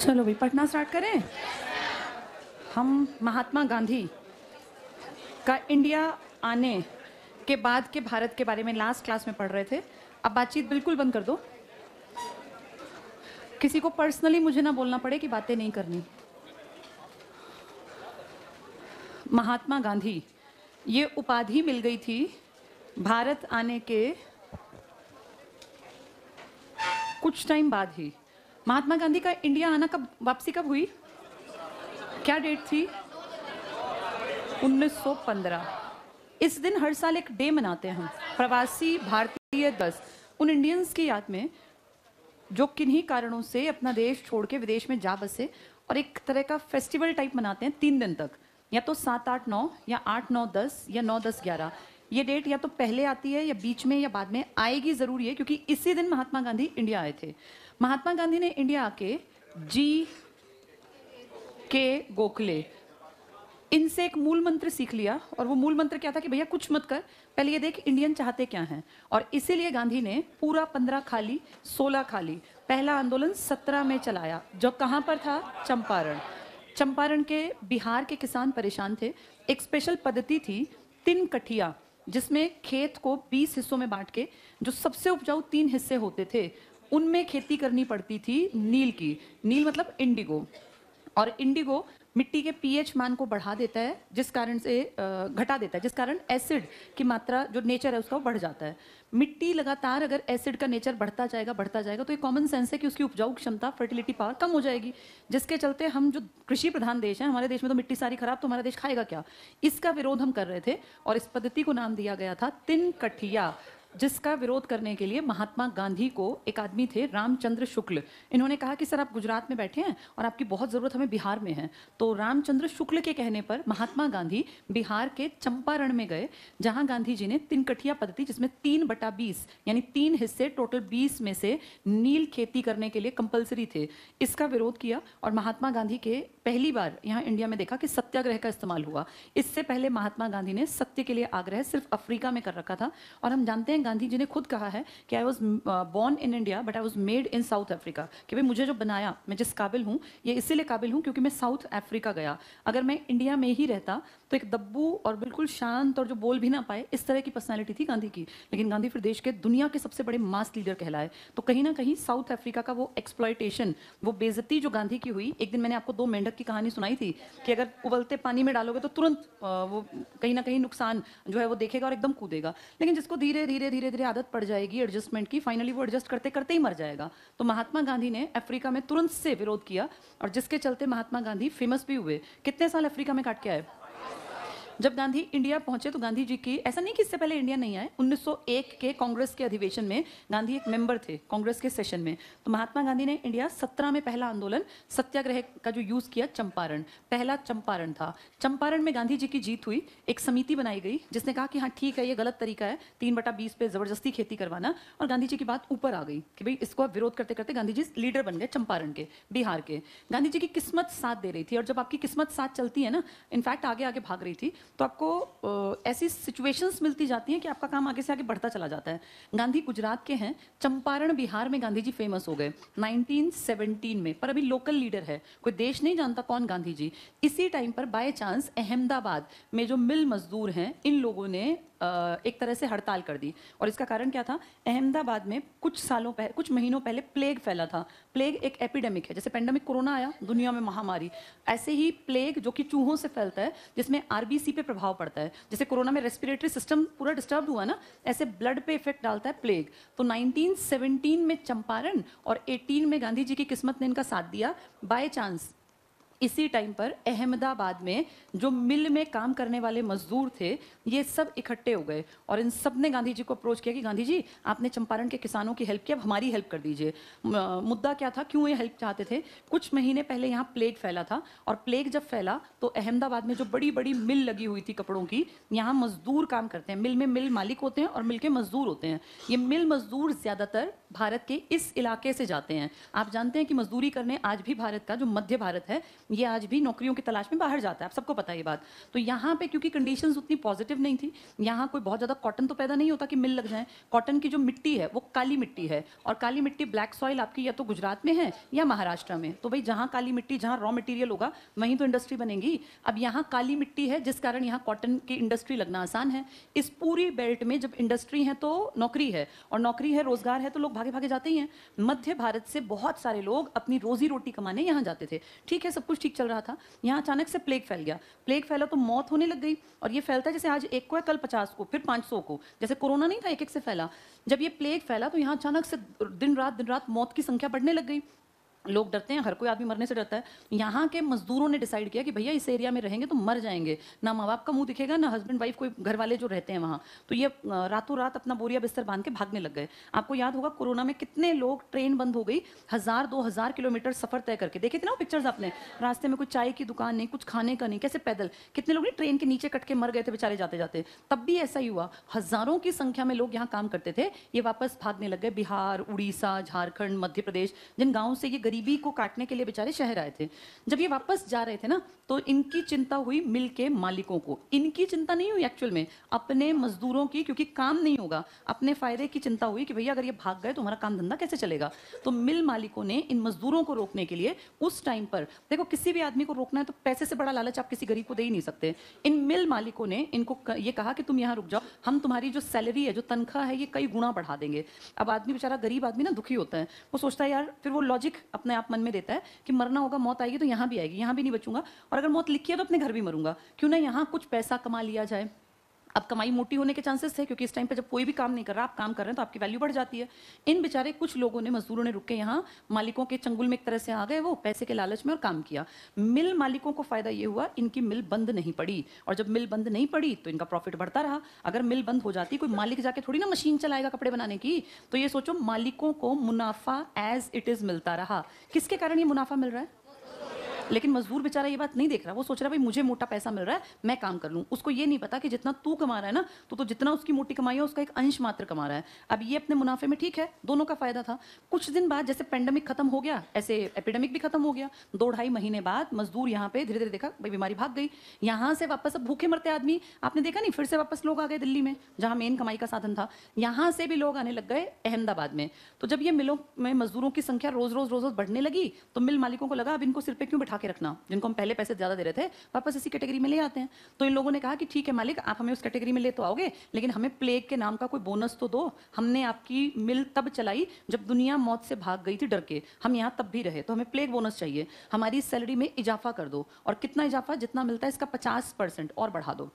चलो भाई पढ़ना स्टार्ट करें हम महात्मा गांधी का इंडिया आने के बाद के भारत के बारे में लास्ट क्लास में पढ़ रहे थे अब बातचीत बिल्कुल बंद कर दो किसी को पर्सनली मुझे ना बोलना पड़े कि बातें नहीं करनी महात्मा गांधी ये उपाधि मिल गई थी भारत आने के कुछ टाइम बाद ही महात्मा गांधी का इंडिया आना कब वापसी कब हुई क्या डेट थी 1915 इस दिन हर साल एक डे मनाते हैं हम प्रवासी भारतीय दस उन इंडियंस की याद में जो किन्हीं कारणों से अपना देश छोड़ के विदेश में जा बसे और एक तरह का फेस्टिवल टाइप मनाते हैं तीन दिन तक या तो सात आठ नौ या आठ नौ दस या नौ दस ग्यारह ये डेट या तो पहले आती है या बीच में या बाद में आएगी ज़रूर ये क्योंकि इसी दिन महात्मा गांधी इंडिया आए थे महात्मा गांधी ने इंडिया आके जी के गोखले इनसे एक मूल मंत्र सीख लिया और वो मूल मंत्र क्या था कि भैया कुछ मत कर पहले ये देख इंडियन चाहते क्या हैं और इसीलिए गांधी ने पूरा पंद्रह खाली सोलह खाली पहला आंदोलन सत्रह में चलाया जो कहाँ पर था चंपारण चंपारण के बिहार के किसान परेशान थे एक स्पेशल पद्धति थी तिन कठिया जिसमें खेत को 20 हिस्सों में बांट के जो सबसे उपजाऊ तीन हिस्से होते थे उनमें खेती करनी पड़ती थी नील की नील मतलब इंडिगो और इंडिगो मिट्टी के पीएच मान को बढ़ा देता है जिस कारण से घटा देता है जिस कारण एसिड की मात्रा जो नेचर है उसका बढ़ जाता है मिट्टी लगातार अगर एसिड का नेचर बढ़ता जाएगा बढ़ता जाएगा तो ये कॉमन सेंस है कि उसकी उपजाऊ क्षमता फर्टिलिटी पावर कम हो जाएगी जिसके चलते हम जो कृषि प्रधान देश है हमारे देश में तो मिट्टी सारी खराब तो हमारा देश खाएगा क्या इसका विरोध हम कर रहे थे और इस पद्धति को नाम दिया गया था तिन कठिया जिसका विरोध करने के लिए महात्मा गांधी को एक आदमी थे रामचंद्र शुक्ल इन्होंने कहा कि सर आप गुजरात में बैठे हैं और आपकी बहुत ज़रूरत हमें बिहार में है तो रामचंद्र शुक्ल के कहने पर महात्मा गांधी बिहार के चंपारण में गए जहां गांधी जी ने तिनकठिया पद्धति जिसमें तीन बटा बीस यानी तीन हिस्से टोटल बीस में से नील खेती करने के लिए कंपल्सरी थे इसका विरोध किया और महात्मा गांधी के पहली बार यहाँ इंडिया में देखा कि सत्याग्रह का इस्तेमाल हुआ इससे पहले महात्मा गांधी ने सत्य के लिए आग्रह सिर्फ अफ्रीका में कर रखा था और हम जानते हैं हैं गांधी जी ने खुद कहा है कि I was born in India but I was made in South Africa कि भाई मुझे जो बनाया मैं जिस काबिल हूँ ये इसीलिए काबिल हूँ क्योंकि मैं साउथ अफ्रीका गया अगर मैं इंडिया में ही रहता तो एक दब्बू और बिल्कुल शांत और जो बोल भी ना पाए इस तरह की पर्सनैलिटी थी गांधी की लेकिन गांधी फिर देश के दुनिया के सबसे बड़े मास लीडर कहलाए तो कहीं ना कहीं साउथ अफ्रीका का वो एक्सप्लॉयटेशन वो बेजती जो गांधी की हुई एक दिन मैंने आपको दो मेंढक की कहानी सुनाई थी कि अगर उबलते पानी में डालोगे तो तुरंत वो कहीं ना कहीं नुकसान जो है वो देखेगा और एकदम कूदेगा लेकिन जिसको धीरे धीरे धीरे धीरे आदत पड़ जाएगी एडजस्टमेंट की फाइनली वो एडजस्ट करते करते ही मर जाएगा तो महात्मा गांधी ने अफ्रीका में तुरंत से विरोध किया और जिसके चलते महात्मा गांधी फेमस भी हुए कितने साल अफ्रीका में काट के आए जब गांधी इंडिया पहुंचे तो गांधी जी की ऐसा नहीं कि इससे पहले इंडिया नहीं आए 1901 के कांग्रेस के अधिवेशन में गांधी एक मेंबर थे कांग्रेस के सेशन में तो महात्मा गांधी ने इंडिया सत्रह में पहला आंदोलन सत्याग्रह का जो यूज़ किया चंपारण पहला चंपारण था चंपारण में गांधी जी की जीत हुई एक समिति बनाई गई जिसने कहा कि हाँ ठीक है ये गलत तरीका है तीन बटा बीस पे ज़बरदस्ती खेती करवाना और गांधी जी की बात ऊपर आ गई कि भाई इसको आप विरोध करते करते गांधी जी लीडर बन गए चंपारण के बिहार के गांधी जी की किस्मत साथ दे रही थी और जब आपकी किस्मत साथ चलती है ना इनफैक्ट आगे आगे भाग रही थी तो आपको ऐसी सिचुएशंस मिलती जाती हैं कि आपका काम आगे से आगे बढ़ता चला जाता है गांधी गुजरात के हैं चंपारण बिहार में गांधी जी फेमस हो गए 1917 में पर अभी लोकल लीडर है कोई देश नहीं जानता कौन गांधी जी इसी टाइम पर बाय चांस अहमदाबाद में जो मिल मजदूर हैं इन लोगों ने एक तरह से हड़ताल कर दी और इसका कारण क्या था अहमदाबाद में कुछ सालों पहले कुछ महीनों पहले प्लेग फैला था प्लेग एक एपिडेमिक है जैसे पेंडेमिक कोरोना आया दुनिया में महामारी ऐसे ही प्लेग जो कि चूहों से फैलता है जिसमें आरबीसी पे प्रभाव पड़ता है जैसे कोरोना में रेस्पिरेटरी सिस्टम पूरा डिस्टर्ब हुआ ना ऐसे ब्लड पे इफेक्ट डालता है प्लेग तो नाइनटीन में चंपारण और एटीन में गांधी जी की किस्मत ने इनका साथ दिया बाय चांस इसी टाइम पर अहमदाबाद में जो मिल में काम करने वाले मजदूर थे ये सब इकट्ठे हो गए और इन सब ने गांधी जी को अप्रोच किया कि गांधी जी आपने चंपारण के किसानों की हेल्प की अब हमारी हेल्प कर दीजिए मुद्दा क्या था क्यों ये हेल्प चाहते थे कुछ महीने पहले यहाँ प्लेग फैला था और प्लेग जब फैला तो अहमदाबाद में जो बड़ी बड़ी मिल लगी हुई थी कपड़ों की यहाँ मजदूर काम करते हैं मिल में मिल मालिक होते हैं और मिल के मजदूर होते हैं ये मिल मजदूर ज़्यादातर भारत के इस इलाके से जाते हैं आप जानते हैं कि मजदूरी करने आज भी भारत का जो मध्य भारत है ये आज भी नौकरियों की तलाश में बाहर जाता है आप सबको पता है ये बात तो यहाँ पे क्योंकि कंडीशंस उतनी पॉजिटिव नहीं थी यहाँ कोई बहुत ज़्यादा कॉटन तो पैदा नहीं होता कि मिल लग जाए कॉटन की जो मिट्टी है वो काली मिट्टी है और काली मिट्टी ब्लैक सॉइल आपकी या तो गुजरात में है या महाराष्ट्र में तो भाई जहाँ काली मिट्टी जहाँ रॉ मटेरियल होगा वहीं तो इंडस्ट्री बनेगी अब यहाँ काली मिट्टी है जिस कारण यहाँ कॉटन की इंडस्ट्री लगना आसान है इस पूरी बेल्ट में जब इंडस्ट्री है तो नौकरी है और नौकरी है रोजगार है तो लोग भागे भागे जाते ही हैं मध्य भारत से बहुत सारे लोग अपनी रोजी रोटी कमाने यहाँ जाते थे ठीक है सब कुछ कुछ ठीक चल रहा था यहाँ अचानक से प्लेग फैल गया प्लेग फैला तो मौत होने लग गई और ये फैलता है जैसे आज एक को है कल पचास को फिर पाँच सौ को जैसे कोरोना नहीं था एक एक से फैला जब ये प्लेग फैला तो यहाँ अचानक से दिन रात दिन रात मौत की संख्या बढ़ने लग गई लोग डरते हैं हर कोई आदमी मरने से डरता है यहाँ के मजदूरों ने डिसाइड किया कि भैया इस एरिया में रहेंगे तो मर जाएंगे ना माँ बाप का मुंह दिखेगा ना हस्बैंड वाइफ कोई घर वाले जो रहते हैं वहाँ तो ये रातों रात अपना बोरिया बिस्तर बांध के भागने लग गए आपको याद होगा कोरोना में कितने लोग ट्रेन बंद हो गई हजार दो हजार किलोमीटर सफर तय करके देखे थे ना पिक्चर्स आपने रास्ते में कुछ चाय की दुकान नहीं कुछ खाने का नहीं कैसे पैदल कितने लोग ट्रेन के नीचे कट के मर गए थे बेचारे जाते जाते तब भी ऐसा ही हुआ हजारों की संख्या में लोग यहाँ काम करते थे ये वापस भागने लग गए बिहार उड़ीसा झारखंड मध्य प्रदेश जिन गाँव से ये गरीब बीबी को काटने के लिए बेचारे शहर आए थे जब ये वापस जा रहे थे ना तो इनकी चिंता हुई मिल के मालिकों को इनकी चिंता नहीं हुई एक्चुअल में अपने मजदूरों की क्योंकि काम नहीं होगा अपने फायदे की चिंता हुई कि भैया अगर ये भाग गए तो हमारा काम धंधा कैसे चलेगा तो मिल मालिकों ने इन मजदूरों को रोकने के लिए उस टाइम पर देखो किसी भी आदमी को रोकना है तो पैसे से बड़ा लालच आप किसी गरीब को दे ही नहीं सकते इन मिल मालिकों ने इनको ये कहा कि तुम यहाँ रुक जाओ हम तुम्हारी जो सैलरी है जो तनख्वाह है ये कई गुणा बढ़ा देंगे अब आदमी बेचारा गरीब आदमी ना दुखी होता है वो सोचता है यार फिर वो लॉजिक अपने आप मन में देता है कि मरना होगा मौत आएगी तो यहाँ भी आएगी यहाँ भी नहीं बचूंगा और अगर मौत लिखी है तो अपने घर भी मरूंगा क्यों ना यहाँ कुछ पैसा कमा लिया जाए अब कमाई मोटी होने के चांसेस है क्योंकि इस टाइम पे जब कोई भी काम नहीं कर रहा आप काम कर रहे हैं तो आपकी वैल्यू बढ़ जाती है इन बेचारे कुछ लोगों ने मजदूरों ने रुक के यहाँ मालिकों के चंगुल में एक तरह से आ गए वो पैसे के लालच में और काम किया मिल मालिकों को फायदा ये हुआ इनकी मिल बंद नहीं पड़ी और जब मिल बंद नहीं पड़ी तो इनका प्रॉफिट बढ़ता रहा अगर मिल बंद हो जाती कोई मालिक जाके थोड़ी ना मशीन चलाएगा कपड़े बनाने की तो ये सोचो मालिकों को मुनाफा एज इट इज मिलता रहा किसके कारण ये मुनाफा मिल रहा है लेकिन मजदूर बेचारा ये बात नहीं देख रहा वो सोच रहा है भाई मुझे मोटा पैसा मिल रहा है मैं काम कर लूँ उसको ये नहीं पता कि जितना तू कमा रहा है ना तो, तो जितना उसकी मोटी कमाई है उसका एक अंश मात्र कमा रहा है अब ये अपने मुनाफे में ठीक है दोनों का फायदा था कुछ दिन बाद जैसे पेंडेमिक खत्म हो गया ऐसे एपिडेमिक भी खत्म हो गया दो ढाई महीने बाद मजदूर यहाँ पे धीरे धीरे देखा भाई बीमारी भाग गई यहाँ से वापस अब भूखे मरते आदमी आपने देखा नहीं फिर से वापस लोग आ गए दिल्ली में जहाँ मेन कमाई का साधन था यहाँ से भी लोग आने लग गए अहमदाबाद में तो जब ये मिलों में मजदूरों की संख्या रोज रोज रोज रोज बढ़ने लगी तो मिल मालिकों को लगा अब इनको सिर पर क्यों बैठा के रखना जिनको हम पहले पैसे ज़्यादा दे रहे थे वापस इसी कैटेगरी में ले आते हैं तो इन लोगों ने कहा कि ठीक है मालिक आप हमें उस कैटेगरी में ले तो आओगे लेकिन हमें प्लेग के नाम का कोई बोनस तो दो हमने आपकी मिल तब चलाई जब दुनिया मौत से भाग गई थी डर के हम यहाँ तब भी रहे तो हमें प्लेग बोनस चाहिए हमारी सैलरी में इजाफा कर दो और कितना इजाफा जितना मिलता है इसका पचास और बढ़ा दो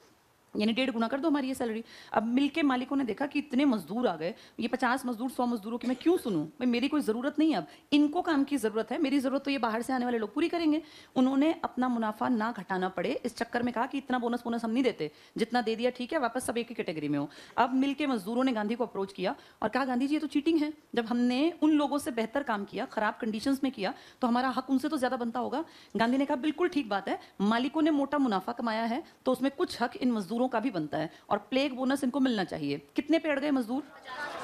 यानी डेढ़ गुना कर दो हमारी ये सैलरी अब मिलके मालिकों ने देखा कि इतने मजदूर आ गए ये पचास मजदूर सौ मजदूरों की मैं क्यों सुनूं भाई मेरी कोई ज़रूरत नहीं अब इनको काम की ज़रूरत है मेरी ज़रूरत तो ये बाहर से आने वाले लोग पूरी करेंगे उन्होंने अपना मुनाफा ना घटाना पड़े इस चक्कर में कहा कि इतना बोनस वोनस हम नहीं देते जितना दे दिया ठीक है वापस सब एक ही कैटेगरी में हो अब मिल मजदूरों ने गांधी को अप्रोच किया और कहा गांधी जी ये तो चीटिंग है जब हमने उन लोगों से बेहतर काम किया खराब कंडीशन में किया तो हमारा हक उनसे तो ज़्यादा बनता होगा गांधी ने कहा बिल्कुल ठीक बात है मालिकों ने मोटा मुनाफा कमाया है तो उसमें कुछ हक इन मजदूरों मजदूरों का भी बनता है और प्लेग बोनस इनको मिलना चाहिए कितने पेड़ गए मजदूर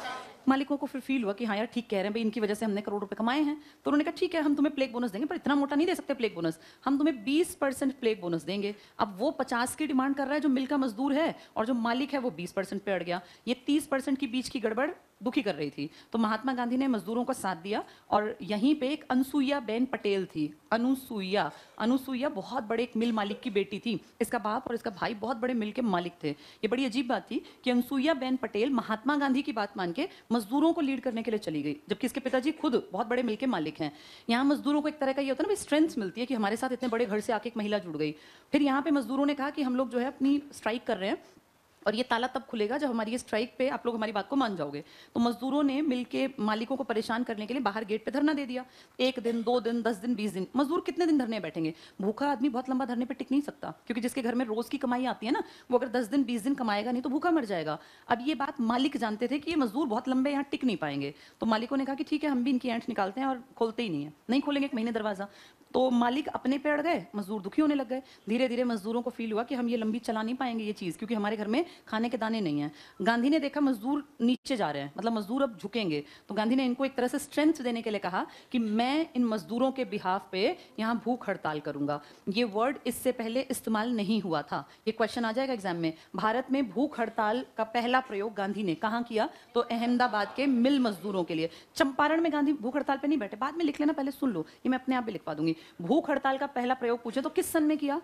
मालिकों को फिर फील हुआ कि हाँ यार ठीक कह रहे हैं भाई इनकी वजह से हमने करोड़ रुपए कमाए हैं तो उन्होंने कहा ठीक है हम तुम्हें प्लेग बोनस देंगे पर इतना मोटा नहीं दे सकते प्लेग बोनस हम तुम्हें बीस परसेंट प्लेग बोनस देंगे अब वो पचास की डिमांड कर रहा है जो मिल का मजदूर है और जो मालिक है वो बीस परसेंट पे अड़ गया ये तीस परसेंट की बीच की गड़बड़ दुखी कर रही थी तो महात्मा गांधी ने मजदूरों का साथ दिया और यहीं पे एक अनसुईया बेन पटेल थी अनुसुईया अनुसुईया बहुत बड़े एक मिल मालिक की बेटी थी इसका बाप और इसका भाई बहुत बड़े मिल के मालिक थे ये बड़ी अजीब बात थी कि अनुसुईया बेन पटेल महात्मा गांधी की बात मान के मजदूरों को लीड करने के लिए चली गई जबकि इसके पिताजी खुद बहुत बड़े मिल के मालिक हैं यहाँ मजदूरों को एक तरह का ये होता है ना स्ट्रेंथ मिलती है कि हमारे साथ इतने बड़े घर से आके एक महिला जुड़ गई फिर यहाँ पे मजदूरों ने कहा कि हम लोग जो है अपनी स्ट्राइक कर रहे हैं और ये ताला तब खुलेगा जब हमारी स्ट्राइक पे आप लोग हमारी बात को मान जाओगे तो मजदूरों ने मिल के मालिकों को परेशान करने के लिए बाहर गेट पे धरना दे दिया एक दिन दो दिन दस दिन बीस दिन मजदूर कितने दिन धरने बैठेंगे भूखा आदमी बहुत लंबा धरने पर टिक नहीं सकता क्योंकि जिसके घर में रोज की कमाई आती है ना वो अगर दस दिन बीस दिन कमाएगा नहीं तो भूखा मर जाएगा अब ये बात मालिक जानते थे कि ये मजदूर बहुत लंबे यहाँ टिक नहीं पाएंगे तो मालिकों ने कहा कि ठीक है हम भी इनकी एंट निकालते हैं और खोलते ही नहीं है नहीं खोलेंगे एक महीने दरवाजा तो मालिक अपने पेड़ गए मजदूर दुखी होने लग गए धीरे धीरे मजदूरों को फील हुआ कि हम ये लंबी चला नहीं पाएंगे ये चीज़ क्योंकि हमारे घर में खाने के दाने नहीं हैं गांधी ने देखा मजदूर नीचे जा रहे हैं मतलब मजदूर अब झुकेंगे तो गांधी ने इनको एक तरह से स्ट्रेंथ देने के लिए कहा कि मैं इन मजदूरों के बिहाफ पे यहाँ भूख हड़ताल करूंगा ये वर्ड इससे पहले इस्तेमाल नहीं हुआ था ये क्वेश्चन आ जाएगा एग्जाम में भारत में भूख हड़ताल का पहला प्रयोग गांधी ने कहाँ किया तो अहमदाबाद के मिल मजदूरों के लिए चंपारण में गांधी भूख हड़ताल पर नहीं बैठे बाद में लिख लेना पहले सुन लो ये मैं अपने आप भी लिखवा दूंगी भूख हड़ताल का पहला प्रयोग पूछे तो किस सन में किया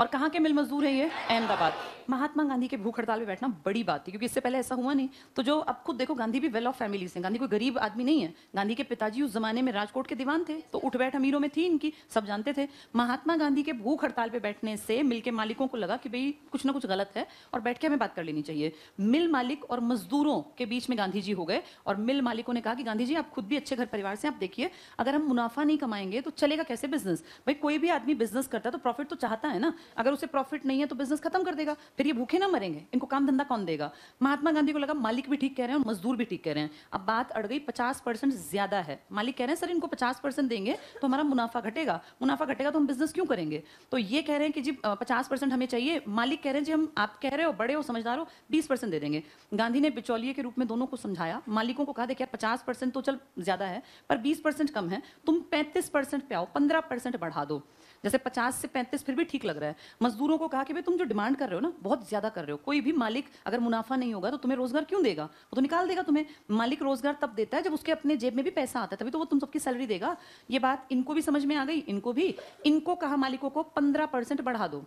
और कहाँ के मिल मजदूर है ये अहमदाबाद महात्मा गांधी के भूख हड़ताल में बैठना बड़ी बात थी क्योंकि इससे पहले ऐसा हुआ नहीं तो जो अब खुद देखो गांधी भी वेल ऑफ फैमिली से गांधी कोई गरीब आदमी नहीं है गांधी के पिताजी उस जमाने में राजकोट के दीवान थे तो उठ बैठ अमीरों में थी इनकी सब जानते थे महात्मा गांधी के भूख हड़ताल पर बैठने से मिल के मालिकों को लगा कि भाई कुछ ना कुछ गलत है और बैठ के हमें बात कर लेनी चाहिए मिल मालिक और मजदूरों के बीच में गांधी जी हो गए और मिल मालिकों ने कहा कि गांधी जी आप खुद भी अच्छे घर परिवार से आप देखिए अगर हम मुनाफा नहीं कमाएंगे तो चलेगा कैसे बिजनेस भाई कोई भी आदमी बिजनेस करता है तो प्रॉफिट तो चाहता है ना अगर उसे प्रॉफिट नहीं है तो बिजनेस खत्म कर देगा फिर ये भूखे ना मरेंगे इनको काम धंधा कौन देगा महात्मा गांधी को लगा मालिक भी ठीक कह रहे हैं और मजदूर भी ठीक कह रहे हैं अब बात अड़ गई पचास परसेंट ज्यादा है मालिक कह रहे हैं सर इनको पचास देंगे तो हमारा मुनाफा घटेगा मुनाफा घटेगा तो हम बिजनेस क्यों करेंगे तो ये कह रहे हैं कि जी पचास परसेंट हमें चाहिए मालिक कह रहे हैं जी हम आप कह रहे हो बड़े हो समझदार हो बीस परसेंट दे देंगे गांधी ने बिचौलिए के रूप में दोनों को समझाया मालिकों को कहा देखिए पचास परसेंट तो चल ज्यादा है पर बीस परसेंट कम है तुम पैंतीस परसेंट पे आओ पंद्रह परसेंट बढ़ा दो जैसे पचास से पैंतीस फिर भी ठीक लग रहा है मजदूरों को कहा कि भाई तुम जो डिमांड कर रहे हो ना बहुत ज़्यादा कर रहे हो कोई भी मालिक अगर मुनाफा नहीं होगा तो तुम्हें रोजगार क्यों देगा वो तो निकाल देगा तुम्हें मालिक रोजगार तब देता है जब उसके अपने जेब में भी पैसा आता है तभी तो वो तुम सबकी सैलरी देगा ये बात इनको भी समझ में आ गई इनको भी इनको कहा मालिकों को पंद्रह बढ़ा दो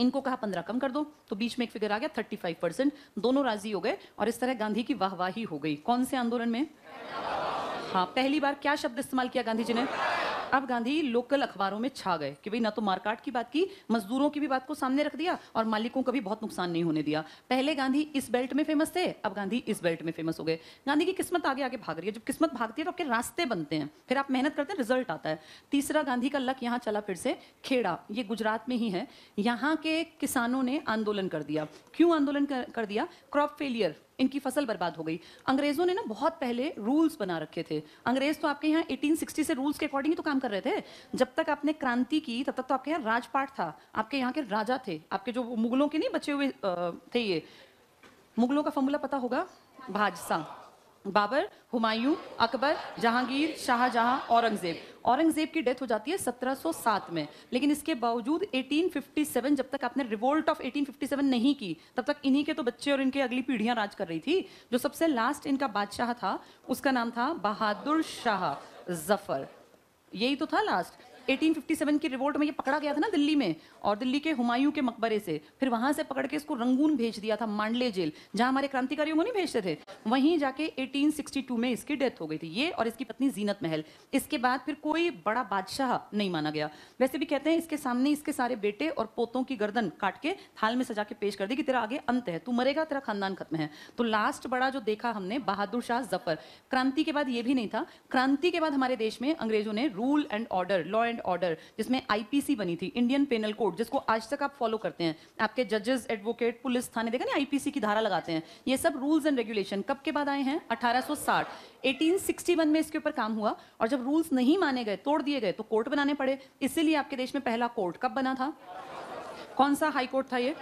इनको कहा पंद्रह कम कर दो तो बीच में एक फिगर आ गया थर्टी फाइव परसेंट दोनों राजी हो गए और इस तरह गांधी की वाहवाही हो गई कौन से आंदोलन में हाँ पहली बार क्या शब्द इस्तेमाल किया गांधी जी ने अब गांधी लोकल अखबारों में छा गए कि भाई ना तो मारकाट की बात की मजदूरों की भी बात को सामने रख दिया और मालिकों का भी बहुत नुकसान नहीं होने दिया पहले गांधी इस बेल्ट में फेमस थे अब गांधी इस बेल्ट में फेमस हो गए गांधी की किस्मत आगे आगे भाग रही है जब किस्मत भागती है तो आपके रास्ते बनते हैं फिर आप मेहनत करते हैं रिजल्ट आता है तीसरा गांधी का लक यहाँ चला फिर से खेड़ा ये गुजरात में ही है यहाँ के किसानों ने आंदोलन कर दिया क्यों आंदोलन कर, कर दिया क्रॉप फेलियर इनकी फसल बर्बाद हो गई अंग्रेजों ने ना बहुत पहले रूल्स बना रखे थे अंग्रेज तो आपके यहाँ एटीन से रूल्स के अकॉर्डिंग ही तो काम कर रहे थे जब तक आपने क्रांति की तब तक तो आपके यहाँ राजपाट था आपके यहाँ के राजा थे आपके जो मुगलों के नहीं बचे हुए थे ये मुगलों का फॉर्मूला पता होगा भाजसा बाबर हुमायूं अकबर जहांगीर शाहजहां औरंगजेब औरंगजेब की डेथ हो जाती है 1707 में लेकिन इसके बावजूद 1857 जब तक आपने रिवोल्ट ऑफ 1857 नहीं की तब तक इन्हीं के तो बच्चे और इनके अगली पीढ़ियां राज कर रही थी जो सबसे लास्ट इनका बादशाह था उसका नाम था बहादुर शाह जफर यही तो था लास्ट 1857 की रिवोल्ट में ये पकड़ा गया था ना दिल्ली में और दिल्ली के हुमायूं के मकबरे से फिर वहां से पकड़ के इसको रंगून भेज दिया था मांडले जेल जहां हमारे क्रांतिकारियों को नहीं भेजते थे वहीं जाके 1862 में इसकी डेथ हो गई थी ये और इसकी पत्नी जीनत महल इसके बाद फिर कोई बड़ा बादशाह नहीं माना गया वैसे भी कहते हैं इसके सामने इसके सारे बेटे और पोतों की गर्दन काट के थाल में सजा के पेश कर दी कि तेरा आगे अंत है तू मरेगा तेरा खानदान खत्म है तो लास्ट बड़ा जो देखा हमने बहादुर शाह जफर क्रांति के बाद ये भी नहीं था क्रांति के बाद हमारे देश में अंग्रेजों ने rule and order law and government order जिसमें आईपीसी बनी थी इंडियन पेनल कोड जिसको आज तक आप फॉलो करते हैं आपके जजेस एडवोकेट पुलिस थाने देखा ना आईपीसी की धारा लगाते हैं ये सब रूल्स एंड रेगुलेशन कब के बाद आए हैं 1860 1861 में इसके ऊपर काम हुआ और जब रूल्स नहीं माने गए तोड़ दिए गए तो कोर्ट बनाने पड़े इसीलिए आपके देश में पहला कोर्ट कब बना था कौन सा हाई कोर्ट था ये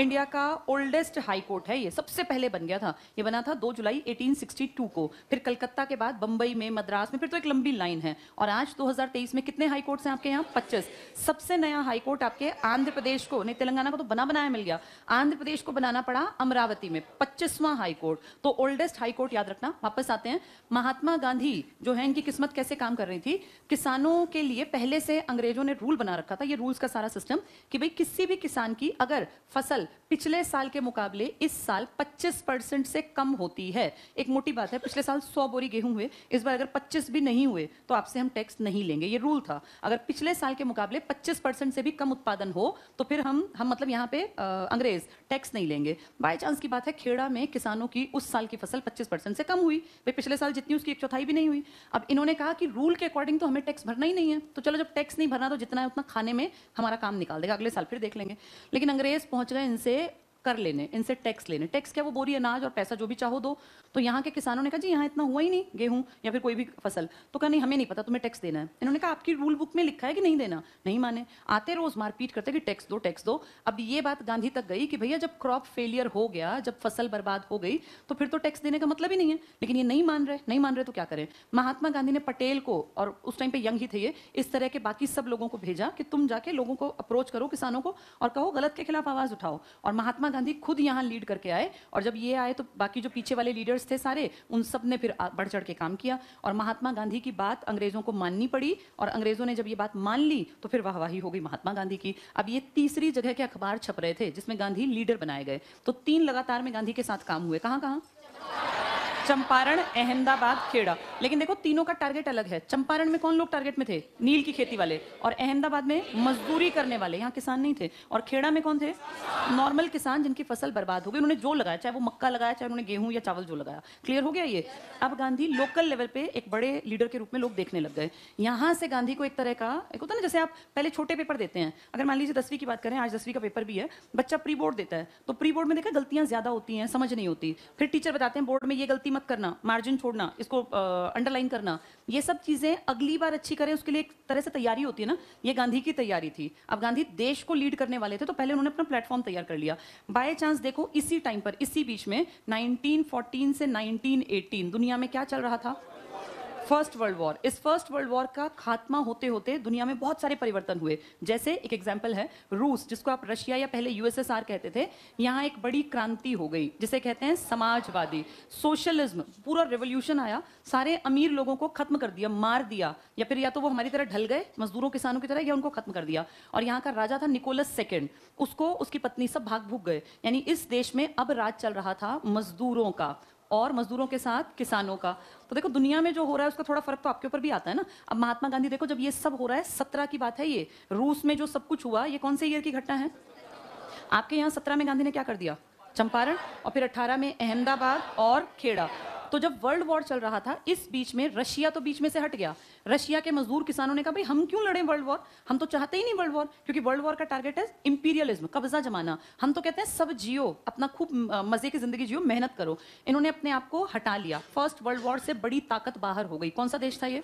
इंडिया का ओल्डेस्ट हाई कोर्ट है ये सबसे पहले बन गया था ये बना था 2 जुलाई 1862 को फिर कलकत्ता के बाद बंबई में मद्रास में फिर तो एक लंबी लाइन है और आज 2023 में कितने हाई कोर्ट्स हैं आपके यहाँ 25 सबसे नया हाई कोर्ट आपके आंध्र प्रदेश को नहीं तेलंगाना को तो बना बनाया मिल गया आंध्र प्रदेश को बनाना पड़ा अमरावती में पच्चीसवां हाईकोर्ट तो ओल्डेस्ट हाईकोर्ट याद रखना वापस आते हैं महात्मा गांधी जो है इनकी किस्मत कैसे काम कर रही थी किसानों के लिए पहले से अंग्रेजों ने रूल बना रखा था ये रूल्स का सारा सिस्टम कि भाई किसी किसी भी किसान की अगर फसल पिछले साल के मुकाबले इस साल 25 परसेंट से कम होती है एक मोटी बात है पिछले साल 100 बोरी गेहूं हुए इस बार अगर 25 भी नहीं हुए तो आपसे हम टैक्स नहीं लेंगे ये रूल था अगर पिछले साल के मुकाबले 25 परसेंट से भी कम उत्पादन हो तो फिर हम हम मतलब यहाँ पे आ, अंग्रेज टैक्स नहीं लेंगे बाई चांस की बात है खेड़ा में किसानों की उस साल की फसल पच्चीस से कम हुई भाई पिछले साल जितनी उसकी एक चौथाई भी नहीं हुई अब इन्होंने कहा कि रूल के अकॉर्डिंग तो हमें टैक्स भरना ही नहीं है तो चलो जब टैक्स नहीं भरना तो जितना है उतना खाने में हमारा काम निकाल देगा अगले साल फिर देख लेंगे लेकिन अंग्रेज पहुंच गए इनसे कर लेने इनसे टैक्स लेने टैक्स क्या वो बोरी अनाज और पैसा जो भी चाहो दो तो यहाँ के किसानों ने कहा जी यहाँ इतना हुआ ही नहीं गेहूं या फिर कोई भी फसल तो कहा नहीं हमें नहीं पता तुम्हें टैक्स देना है इन्होंने कहा आपकी रूल बुक में लिखा है कि नहीं देना नहीं माने आते रोज मारपीट करते कि टैक्स दो टैक्स दो अब ये बात गांधी तक गई कि भैया जब क्रॉप फेलियर हो गया जब फसल बर्बाद हो गई तो फिर तो टैक्स देने का मतलब ही नहीं है लेकिन ये नहीं मान रहे नहीं मान रहे तो क्या करें महात्मा गांधी ने पटेल को और उस टाइम पे यंग ही थे ये इस तरह के बाकी सब लोगों को भेजा कि तुम जाके लोगों को अप्रोच करो किसानों को और कहो गलत के खिलाफ आवाज उठाओ और महात्मा गांधी खुद यहाँ लीड करके आए और जब ये आए तो बाकी जो पीछे वाले लीडर्स थे सारे उन सब ने फिर बढ़ चढ़ के काम किया और महात्मा गांधी की बात अंग्रेजों को माननी पड़ी और अंग्रेजों ने जब ये बात मान ली तो फिर वाहवाही हो गई महात्मा गांधी की अब ये तीसरी जगह के अखबार छप रहे थे जिसमें गांधी लीडर बनाए गए तो तीन लगातार में गांधी के साथ काम हुए कहाँ कहाँ चंपारण अहमदाबाद खेड़ा लेकिन देखो तीनों का टारगेट अलग है चंपारण में कौन लोग टारगेट में थे नील की खेती वाले और अहमदाबाद में मजदूरी करने वाले यहाँ किसान नहीं थे और खेड़ा में कौन थे नॉर्मल किसान जिनकी फसल बर्बाद हो गई उन्होंने जो लगाया चाहे वो मक्का लगाया चाहे उन्होंने गेहूं या चावल जो लगाया क्लियर हो गया ये अब गांधी लोकल लेवल पे एक बड़े लीडर के रूप में लोग देखने लग गए यहाँ से गांधी को एक तरह का एक होता ना जैसे आप पहले छोटे पेपर देते हैं अगर मान लीजिए दसवीं की बात करें आज दसवीं का पेपर भी है बच्चा प्री बोर्ड देता है तो प्री बोर्ड में देखा गलतियां ज्यादा होती हैं समझ नहीं होती फिर टीचर बताते हैं बोर्ड में ये गलती मत करना मार्जिन छोड़ना इसको अंडरलाइन करना ये सब चीज़ें अगली बार अच्छी करें उसके लिए एक तरह से तैयारी होती है ना ये गांधी की तैयारी थी अब गांधी देश को लीड करने वाले थे तो पहले उन्होंने अपना प्लेटफॉर्म तैयार कर लिया बाय चांस देखो इसी टाइम पर इसी बीच में 1914 से 1918 दुनिया में क्या चल रहा था फर्स्ट वर्ल्ड वॉर इस फर्स्ट वर्ल्ड वॉर का खात्मा होते होते दुनिया में बहुत सारे परिवर्तन हुए जैसे एक एग्जाम्पल है रूस जिसको आप रशिया या पहले यूएसएसआर कहते थे यहाँ एक बड़ी क्रांति हो गई जिसे कहते हैं समाजवादी सोशलिज्म पूरा रेवोल्यूशन आया सारे अमीर लोगों को खत्म कर दिया मार दिया या फिर या तो वो हमारी तरह ढल गए मजदूरों किसानों की तरह या उनको खत्म कर दिया और यहाँ का राजा था निकोलस सेकेंड उसको उसकी पत्नी सब भाग भूग गए यानी इस देश में अब राज चल रहा था मजदूरों का और मजदूरों के साथ किसानों का तो देखो दुनिया में जो हो रहा है उसका थोड़ा फर्क तो आपके ऊपर भी आता है ना अब महात्मा गांधी देखो जब ये सब हो रहा है सत्रह की बात है ये रूस में जो सब कुछ हुआ ये कौन से ईयर की घटना है आपके यहाँ सत्रह में गांधी ने क्या कर दिया चंपारण और फिर अट्ठारह में अहमदाबाद और खेड़ा तो जब वर्ल्ड वॉर चल रहा था इस बीच में रशिया तो बीच में से हट गया रशिया के मजदूर किसानों ने कहा भाई हम क्यों लड़े वर्ल्ड वॉर हम तो चाहते ही नहीं वर्ल्ड वॉर क्योंकि वर्ल्ड वॉर का टारगेट है इंपीरियलिज्म कब्जा जमाना हम तो कहते हैं सब जियो अपना खूब मजे की जिंदगी जियो मेहनत करो इन्होंने अपने आप को हटा लिया फर्स्ट वर्ल्ड वॉर से बड़ी ताकत बाहर हो गई कौन सा देश था ये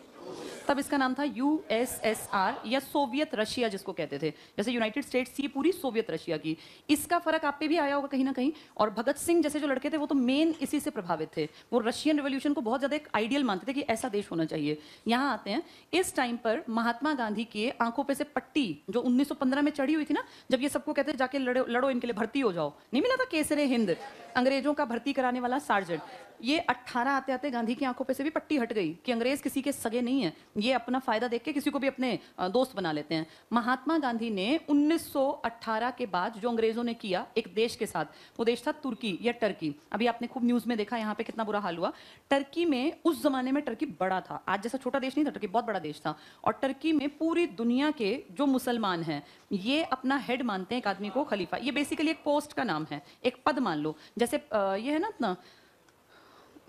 तब इसका नाम था यू एस एस आर या सोवियत रशिया जिसको कहते थे जैसे यूनाइटेड स्टेट्स थी पूरी सोवियत रशिया की इसका फर्क आप पे भी आया होगा कहीं ना कहीं और भगत सिंह जैसे जो लड़के थे वो तो मेन इसी से प्रभावित थे वो रशियन रेवोल्यूशन को बहुत ज़्यादा एक आइडियल मानते थे कि ऐसा देश होना चाहिए यहाँ आते हैं इस टाइम पर महात्मा गांधी के आंखों पर से पट्टी जो उन्नीस में चढ़ी हुई थी ना जब ये सबको कहते जाके लड़ो इनके लिए भर्ती हो जाओ नहीं मिला था केसरे हिंद अंग्रेजों का भर्ती कराने वाला सार्जेंट ये 18 आते आते गांधी की आंखों पे से भी पट्टी हट गई कि अंग्रेज किसी के सगे नहीं है ये अपना फायदा देख के किसी को भी अपने दोस्त बना लेते हैं महात्मा गांधी ने 1918 के बाद जो अंग्रेजों ने किया एक देश के साथ वो देश था तुर्की या टर्की अभी आपने खूब न्यूज में देखा यहाँ पे कितना बुरा हाल हुआ टर्की में उस जमाने में टर्की बड़ा था आज जैसा छोटा देश नहीं था टर्की बहुत बड़ा देश था और टर्की में पूरी दुनिया के जो मुसलमान हैं ये अपना हेड मानते हैं एक आदमी को खलीफा ये बेसिकली एक पोस्ट का नाम है एक पद मान लो जैसे ये है ना अपना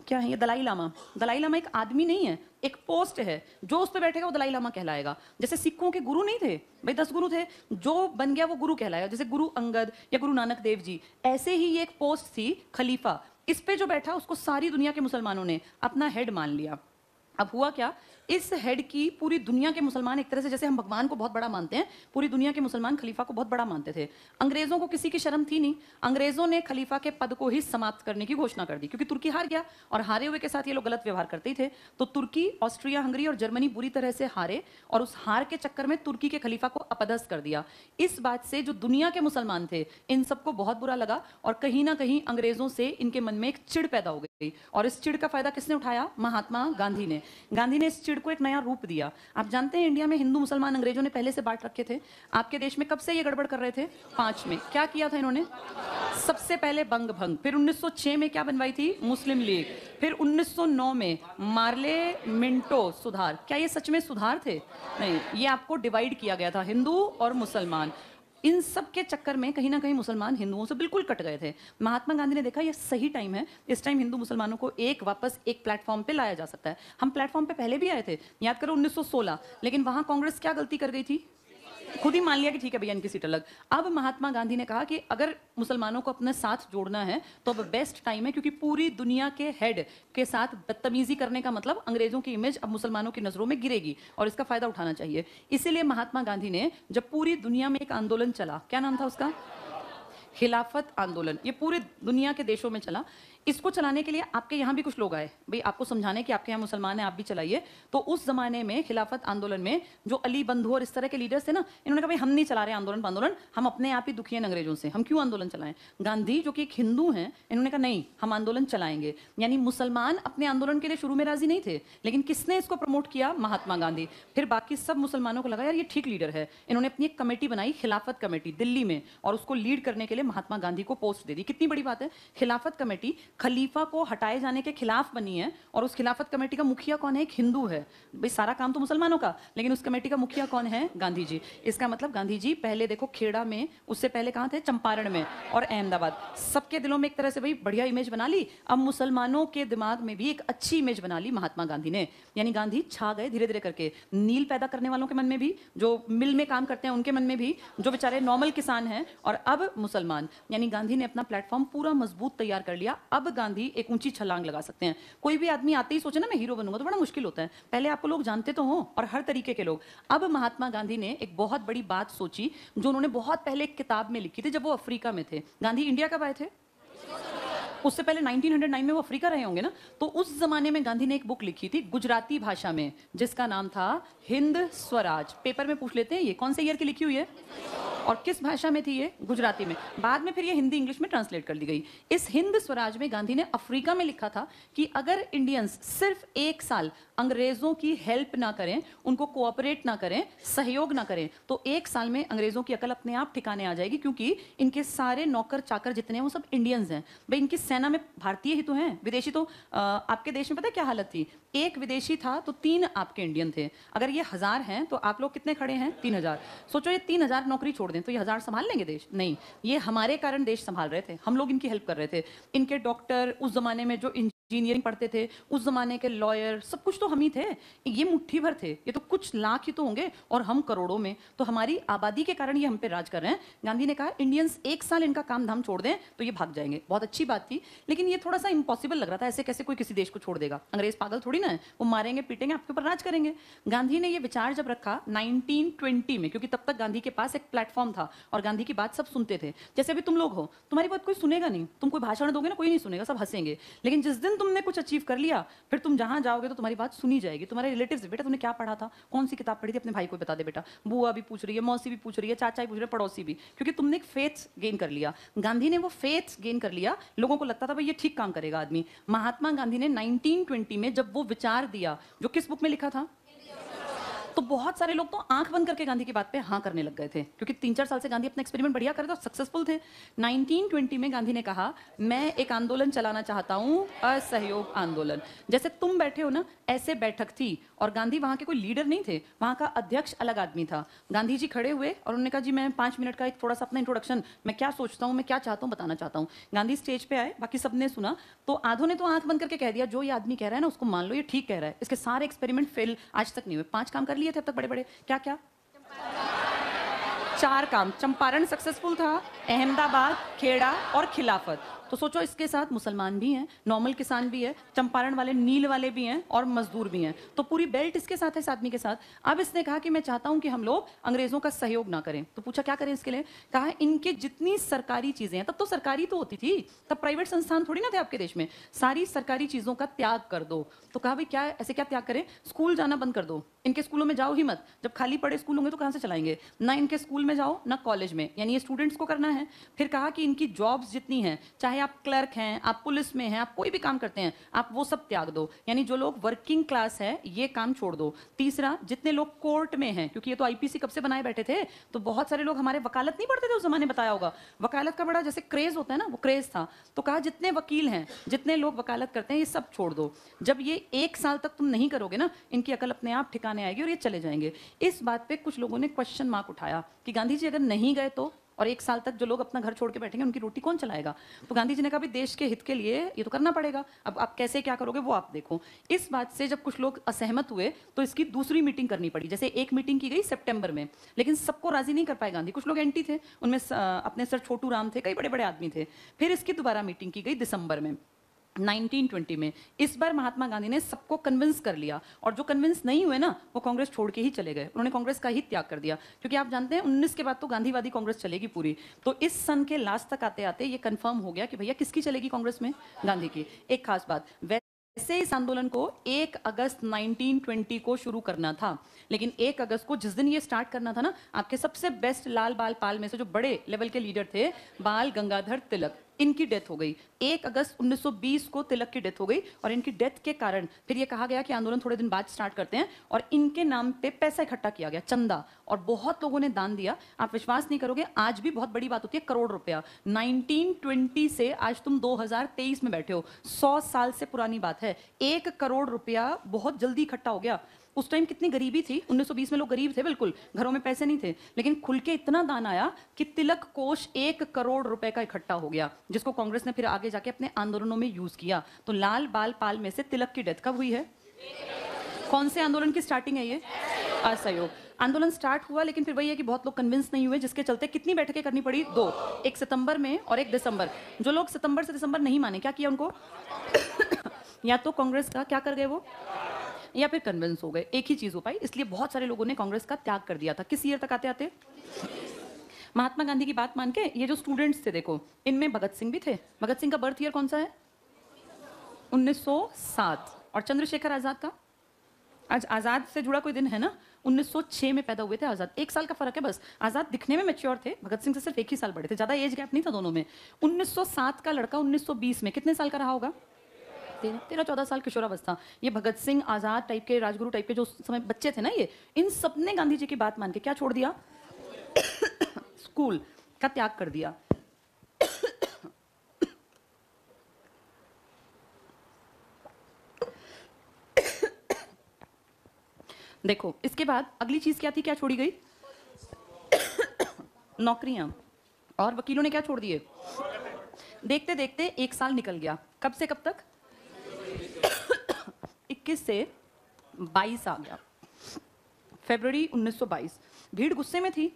क्या है ये दलाई लामा दलाई लामा एक आदमी नहीं है एक पोस्ट है जो उस पर बैठेगा वो दलाई लामा कहलाएगा जैसे सिखों के गुरु नहीं थे भाई दस गुरु थे जो बन गया वो गुरु कहलाएगा जैसे गुरु अंगद या गुरु नानक देव जी ऐसे ही ये एक पोस्ट थी खलीफा इस पे जो बैठा उसको सारी दुनिया के मुसलमानों ने अपना हेड मान लिया अब हुआ क्या इस हेड की पूरी दुनिया के मुसलमान एक तरह से जैसे हम भगवान को बहुत बड़ा मानते हैं पूरी दुनिया के मुसलमान खलीफा को बहुत बड़ा मानते थे अंग्रेजों को किसी की शर्म थी नहीं अंग्रेजों ने खलीफा के पद को ही समाप्त करने की घोषणा कर दी क्योंकि तुर्की हार गया और हारे हुए के साथ ये लोग गलत व्यवहार करते ही थे तो तुर्की ऑस्ट्रिया हंगरी और जर्मनी बुरी तरह से हारे और उस हार के चक्कर में तुर्की के खलीफा को अपदस्त कर दिया इस बात से जो दुनिया के मुसलमान थे इन सबको बहुत बुरा लगा और कहीं ना कहीं अंग्रेजों से इनके मन में एक चिड़ पैदा हो गई और इस चिड़ का फायदा किसने उठाया महात्मा गांधी ने गांधी ने इस चिड़ कोविड को एक नया रूप दिया आप जानते हैं इंडिया में हिंदू मुसलमान अंग्रेजों ने पहले से बांट रखे थे आपके देश में कब से ये गड़बड़ कर रहे थे पांच में क्या किया था इन्होंने सबसे पहले बंग भंग फिर 1906 में क्या बनवाई थी मुस्लिम लीग फिर 1909 में मार्ले मिंटो सुधार क्या ये सच में सुधार थे नहीं ये आपको डिवाइड किया गया था हिंदू और मुसलमान इन सब के चक्कर में कहीं ना कहीं मुसलमान हिंदुओं से बिल्कुल कट गए थे महात्मा गांधी ने देखा ये सही टाइम है इस टाइम हिंदू मुसलमानों को एक वापस एक प्लेटफॉर्म पे लाया जा सकता है हम प्लेटफॉर्म पे पहले भी आए थे याद करो 1916 लेकिन वहां कांग्रेस क्या गलती कर गई थी खुद ही मान लिया कि ठीक है भैया इनकी सीट अलग अब महात्मा गांधी ने कहा कि अगर मुसलमानों को अपने साथ जोड़ना है तो अब बेस्ट टाइम है क्योंकि पूरी दुनिया के हेड के साथ बदतमीजी करने का मतलब अंग्रेजों की इमेज अब मुसलमानों की नज़रों में गिरेगी और इसका फायदा उठाना चाहिए इसीलिए महात्मा गांधी ने जब पूरी दुनिया में एक आंदोलन चला क्या नाम था उसका खिलाफत आंदोलन ये पूरे दुनिया के देशों में चला इसको चलाने के लिए आपके यहाँ भी कुछ लोग आए भाई आपको समझाने कि आपके यहाँ मुसलमान हैं आप भी चलाइए तो उस जमाने में खिलाफत आंदोलन में जो अली बंधु और इस तरह के लीडर्स थे ना इन्होंने कहा भाई हम नहीं चला रहे आंदोलन आंदोलन हम अपने आप ही दुखी हैं अंग्रेजों से हम क्यों आंदोलन चलाएं गांधी जो कि एक हिंदू हैं इन्होंने कहा नहीं हम आंदोलन चलाएंगे यानी मुसलमान अपने आंदोलन के लिए शुरू में राजी नहीं थे लेकिन किसने इसको प्रमोट किया महात्मा गांधी फिर बाकी सब मुसलमानों को लगा यार ये ठीक लीडर है इन्होंने अपनी एक कमेटी बनाई खिलाफत कमेटी दिल्ली में और उसको लीड करने के लिए महात्मा गांधी को पोस्ट दे दी कितनी बड़ी बात है खिलाफत कमेटी खलीफा को हटाए जाने के खिलाफ बनी है और उस खिलाफत कमेटी का मुखिया कौन है एक हिंदू है भाई सारा काम तो मुसलमानों का लेकिन उस कमेटी का मुखिया कौन है गांधी जी इसका मतलब गांधी जी पहले देखो खेड़ा में उससे पहले कहाँ थे चंपारण में और अहमदाबाद सबके दिलों में एक तरह से भाई बढ़िया इमेज बना ली अब मुसलमानों के दिमाग में भी एक अच्छी इमेज बना ली महात्मा गांधी ने यानी गांधी छा गए धीरे धीरे करके नील पैदा करने वालों के मन में भी जो मिल में काम करते हैं उनके मन में भी जो बेचारे नॉर्मल किसान हैं और अब मुसलमान यानी गांधी ने अपना प्लेटफॉर्म पूरा मजबूत तैयार कर लिया अब गांधी एक ऊंची छलांग लगा सकते हैं कोई भी आदमी आते ही सोचे ना मैं हीरो बनूंगा तो बड़ा मुश्किल होता है पहले आपको लोग जानते तो हो और हर तरीके के लोग अब महात्मा गांधी ने एक बहुत बड़ी बात सोची जो उन्होंने बहुत पहले एक किताब में लिखी थी जब वो अफ्रीका में थे गांधी इंडिया कब आए थे उससे पहले 1909 में वो अफ्रीका रहे होंगे ना तो उस जमाने में गांधी ने एक बुक लिखी थी गुजराती भाषा में जिसका नाम था हिंद स्वराज पेपर में पूछ लेते हैं ये कौन से ईयर की लिखी हुई है और किस भाषा में थी ये गुजराती में बाद में फिर ये हिंदी इंग्लिश में ट्रांसलेट कर दी गई इस हिंद स्वराज में गांधी ने अफ्रीका में लिखा था कि अगर इंडियंस सिर्फ एक साल अंग्रेजों की हेल्प ना करें उनको कोऑपरेट ना करें सहयोग ना करें तो एक साल में अंग्रेजों की अकल अपने आप ठिकाने आ जाएगी क्योंकि इनके सारे नौकर चाकर जितने हैं वो सब इंडियंस हैं भाई इनकी सेना में भारतीय ही तो हैं विदेशी तो आपके देश में पता क्या हालत थी एक विदेशी था तो तीन आपके इंडियन थे अगर ये हजार हैं तो आप लोग कितने खड़े हैं तीन हजार सोचो ये तीन हजार नौकरी छोड़ दें दें तो ये हज़ार संभाल लेंगे देश नहीं ये हमारे कारण देश संभाल रहे थे हम लोग इनकी हेल्प कर रहे थे इनके डॉक्टर उस ज़माने में जो इंजीनियरिंग पढ़ते थे उस ज़माने के लॉयर सब कुछ तो हम ही थे ये मुट्ठी भर थे ये तो कुछ लाख ही तो होंगे और हम करोड़ों में तो हमारी आबादी के कारण ये हम पे राज कर रहे हैं गांधी ने कहा इंडियंस एक साल इनका काम धाम छोड़ दें तो ये भाग जाएंगे बहुत अच्छी बात थी लेकिन ये थोड़ा सा इम्पॉसिबल लग रहा था ऐसे कैसे कोई किसी देश को छोड़ देगा अंग्रेज पागल थोड़ी ना वो मारेंगे पीटेंगे आपके ऊपर राज करेंगे गांधी ने यह विचार जब रखा नाइनटीन में क्योंकि तब तक गांधी के पास एक प्लेटफॉर्म था और गांधी की बात सब सुनते थे जैसे अभी तुम लोग हो तुम्हारी बात कोई सुनेगा नहीं तुम कोई भाषण दोगे ना कोई नहीं सुनेगा सब हंसेंगे लेकिन जिस दिन तुमने कुछ अचीव कर लिया फिर तुम जहां जाओगे तो तुम्हारी बात सुनी जाएगी तुम्हारे रिलेटिव बेटा तुमने क्या पढ़ा था कौन सी किताब पढ़ी थी अपने भाई को बता दे बेटा बुआ भी पूछ रही है मौसी भी पूछ रही है चाचा भी पूछ रहे पड़ोसी भी क्योंकि तुमने एक फेथ गेन कर लिया गांधी ने वो फेथ गेन कर लिया लोगों को लगता था भाई ये ठीक काम करेगा आदमी महात्मा गांधी ने नाइनटीन में जब वो विचार दिया जो किस बुक में लिखा था तो बहुत सारे लोग तो आंख बंद करके गांधी की बात पे हाँ करने लग गए थे क्योंकि तीन चार साल से गांधी अपना एक्सपेरिमेंट बढ़िया कर रहे थे और सक्सेसफुल थे 1920 में गांधी ने कहा मैं एक आंदोलन चलाना चाहता हूँ असहयोग आंदोलन जैसे तुम बैठे हो ना ऐसे बैठक थी और गांधी वहाँ के कोई लीडर नहीं थे वहाँ का अध्यक्ष अलग आदमी था गांधी जी खड़े हुए और उन्होंने कहा जी मैं पाँच मिनट का एक थोड़ा सा अपना इंट्रोडक्शन मैं क्या सोचता हूँ मैं क्या चाहता हूँ बताना चाहता हूँ गांधी स्टेज पे आए बाकी सबने सुना तो आधो ने तो आंख बंद करके कह दिया जो ये आदमी कह रहा है ना उसको मान लो ये ठीक कह रहा है इसके सारे एक्सपेरिमेंट फेल आज तक नहीं हुए पांच काम कर लिए थे अब तक बड़े बड़े क्या क्या चार काम चंपारण सक्सेसफुल था अहमदाबाद खेड़ा और खिलाफत तो सोचो इसके साथ मुसलमान भी हैं नॉर्मल किसान भी है चंपारण वाले नील वाले भी हैं और मजदूर भी हैं तो पूरी बेल्ट इसके साथ है इस आदमी के साथ अब इसने कहा कि मैं चाहता हूं कि हम लोग अंग्रेजों का सहयोग ना करें तो पूछा क्या करें इसके लिए कहा इनके जितनी सरकारी चीजें हैं तब तो सरकारी तो होती थी तब प्राइवेट संस्थान थोड़ी ना थे आपके देश में सारी सरकारी चीजों का त्याग कर दो तो कहा भाई क्या ऐसे क्या त्याग करें स्कूल जाना बंद कर दो इनके स्कूलों में जाओ ही मत जब खाली पड़े स्कूल होंगे तो कहाँ से चलाएंगे ना इनके स्कूल में जाओ ना कॉलेज में यानी ये स्टूडेंट्स को करना है फिर कहा कि इनकी जॉब्स जितनी हैं चाहे आप क्लर्क हैं आप पुलिस में हैं आप कोई भी काम करते हैं आप वो सब त्याग दो यानी जो लोग वर्किंग क्लास है ये काम छोड़ दो तीसरा जितने लोग कोर्ट में हैं क्योंकि ये तो आईपीसी कब से बनाए बैठे थे तो बहुत सारे लोग हमारे वकालत नहीं पढ़ते थे उस जमाने बताया होगा वकालत का बड़ा जैसे क्रेज होता है ना वो क्रेज था तो कहा जितने वकील हैं जितने लोग वकालत करते हैं ये सब छोड़ दो जब ये एक साल तक तुम नहीं करोगे ना इनकी अकल अपने आप ठिकाने आएगी और ये चले जाएंगे इस बात पर कुछ लोगों ने क्वेश्चन मार्क उठाया कि गांधी जी अगर नहीं गए तो और एक साल तक जो लोग अपना घर छोड़ के बैठेंगे उनकी रोटी कौन चलाएगा तो गांधी जी ने कहा भी देश के हित के लिए ये तो करना पड़ेगा अब आप कैसे क्या करोगे वो आप देखो इस बात से जब कुछ लोग असहमत हुए तो इसकी दूसरी मीटिंग करनी पड़ी जैसे एक मीटिंग की गई सेप्टेम्बर में लेकिन सबको राजी नहीं कर पाए गांधी कुछ लोग एंटी थे उनमें अपने सर छोटू राम थे कई बड़े बड़े आदमी थे फिर इसकी दोबारा मीटिंग की गई दिसंबर में 1920 में इस बार महात्मा गांधी ने सबको कन्विंस कर लिया और जो कन्विंस नहीं हुए ना वो कांग्रेस छोड़ के ही चले गए उन्होंने कांग्रेस का ही त्याग कर दिया क्योंकि आप जानते हैं उन्नीस के बाद तो गांधीवादी कांग्रेस चलेगी पूरी तो इस सन के लास्ट तक आते आते ये कन्फर्म हो गया कि भैया किसकी चलेगी कांग्रेस में गांधी की एक खास बात वैसे इस आंदोलन को 1 अगस्त 1920 को शुरू करना था लेकिन 1 अगस्त को जिस दिन ये स्टार्ट करना था ना आपके सबसे बेस्ट लाल बाल पाल में से जो बड़े लेवल के लीडर थे बाल गंगाधर तिलक इनकी डेथ हो गई एक अगस्त 1920 को तिलक की डेथ हो गई और इनकी डेथ के कारण फिर ये कहा गया कि आंदोलन थोड़े दिन बाद स्टार्ट करते हैं और इनके नाम पे पैसा इकट्ठा किया गया चंदा और बहुत लोगों ने दान दिया आप विश्वास नहीं करोगे आज भी बहुत बड़ी बात होती है करोड़ रुपया 1920 से आज तुम 2023 में बैठे हो सौ साल से पुरानी बात है एक करोड़ रुपया बहुत जल्दी इकट्ठा हो गया उस टाइम कितनी गरीबी थी 1920 में लोग गरीब थे बिल्कुल घरों में पैसे नहीं थे लेकिन खुल के इतना दान आया कि तिलक कोष एक करोड़ रुपए का इकट्ठा हो गया जिसको कांग्रेस ने फिर आगे जाके अपने आंदोलनों में यूज किया तो लाल बाल पाल में से तिलक की डेथ कब हुई है कौन से आंदोलन की स्टार्टिंग है ये असहयोग आंदोलन स्टार्ट हुआ लेकिन फिर वही है कि बहुत लोग कन्विंस नहीं हुए जिसके चलते कितनी बैठकें करनी पड़ी दो एक सितंबर में और एक दिसंबर जो लोग सितंबर से दिसंबर नहीं माने क्या किया उनको या तो कांग्रेस का क्या कर गए वो या फिर कन्विंस हो गए एक ही चीज़ हो पाई इसलिए बहुत सारे लोगों ने कांग्रेस का त्याग कर दिया था किस ईयर तक आते आते महात्मा गांधी की बात मान के ये जो स्टूडेंट्स थे देखो इनमें भगत सिंह भी थे भगत सिंह का बर्थ ईयर कौन सा है 1907 और चंद्रशेखर आज़ाद का आज आज़ाद से जुड़ा कोई दिन है ना 1906 में पैदा हुए थे आज़ाद एक साल का फर्क है बस आज़ाद दिखने में मेच्योर थे भगत सिंह से सिर्फ एक ही साल बड़े थे ज़्यादा एज गैप नहीं था दोनों में 1907 का लड़का 1920 में कितने साल का रहा होगा तेरह तेरह चौदह साल किशोरावस्था ये भगत सिंह आज़ाद टाइप के राजगुरु टाइप के जो समय बच्चे थे ना ये इन सब ने गांधी जी की बात मान के क्या छोड़ दिया स्कूल का त्याग कर दिया देखो इसके बाद अगली चीज क्या थी क्या छोड़ी गई नौकरियां और वकीलों ने क्या छोड़ दिए देखते देखते एक साल निकल गया कब से कब तक 21 से 22 आ गया फरवरी 1922 भीड़ गुस्से में थी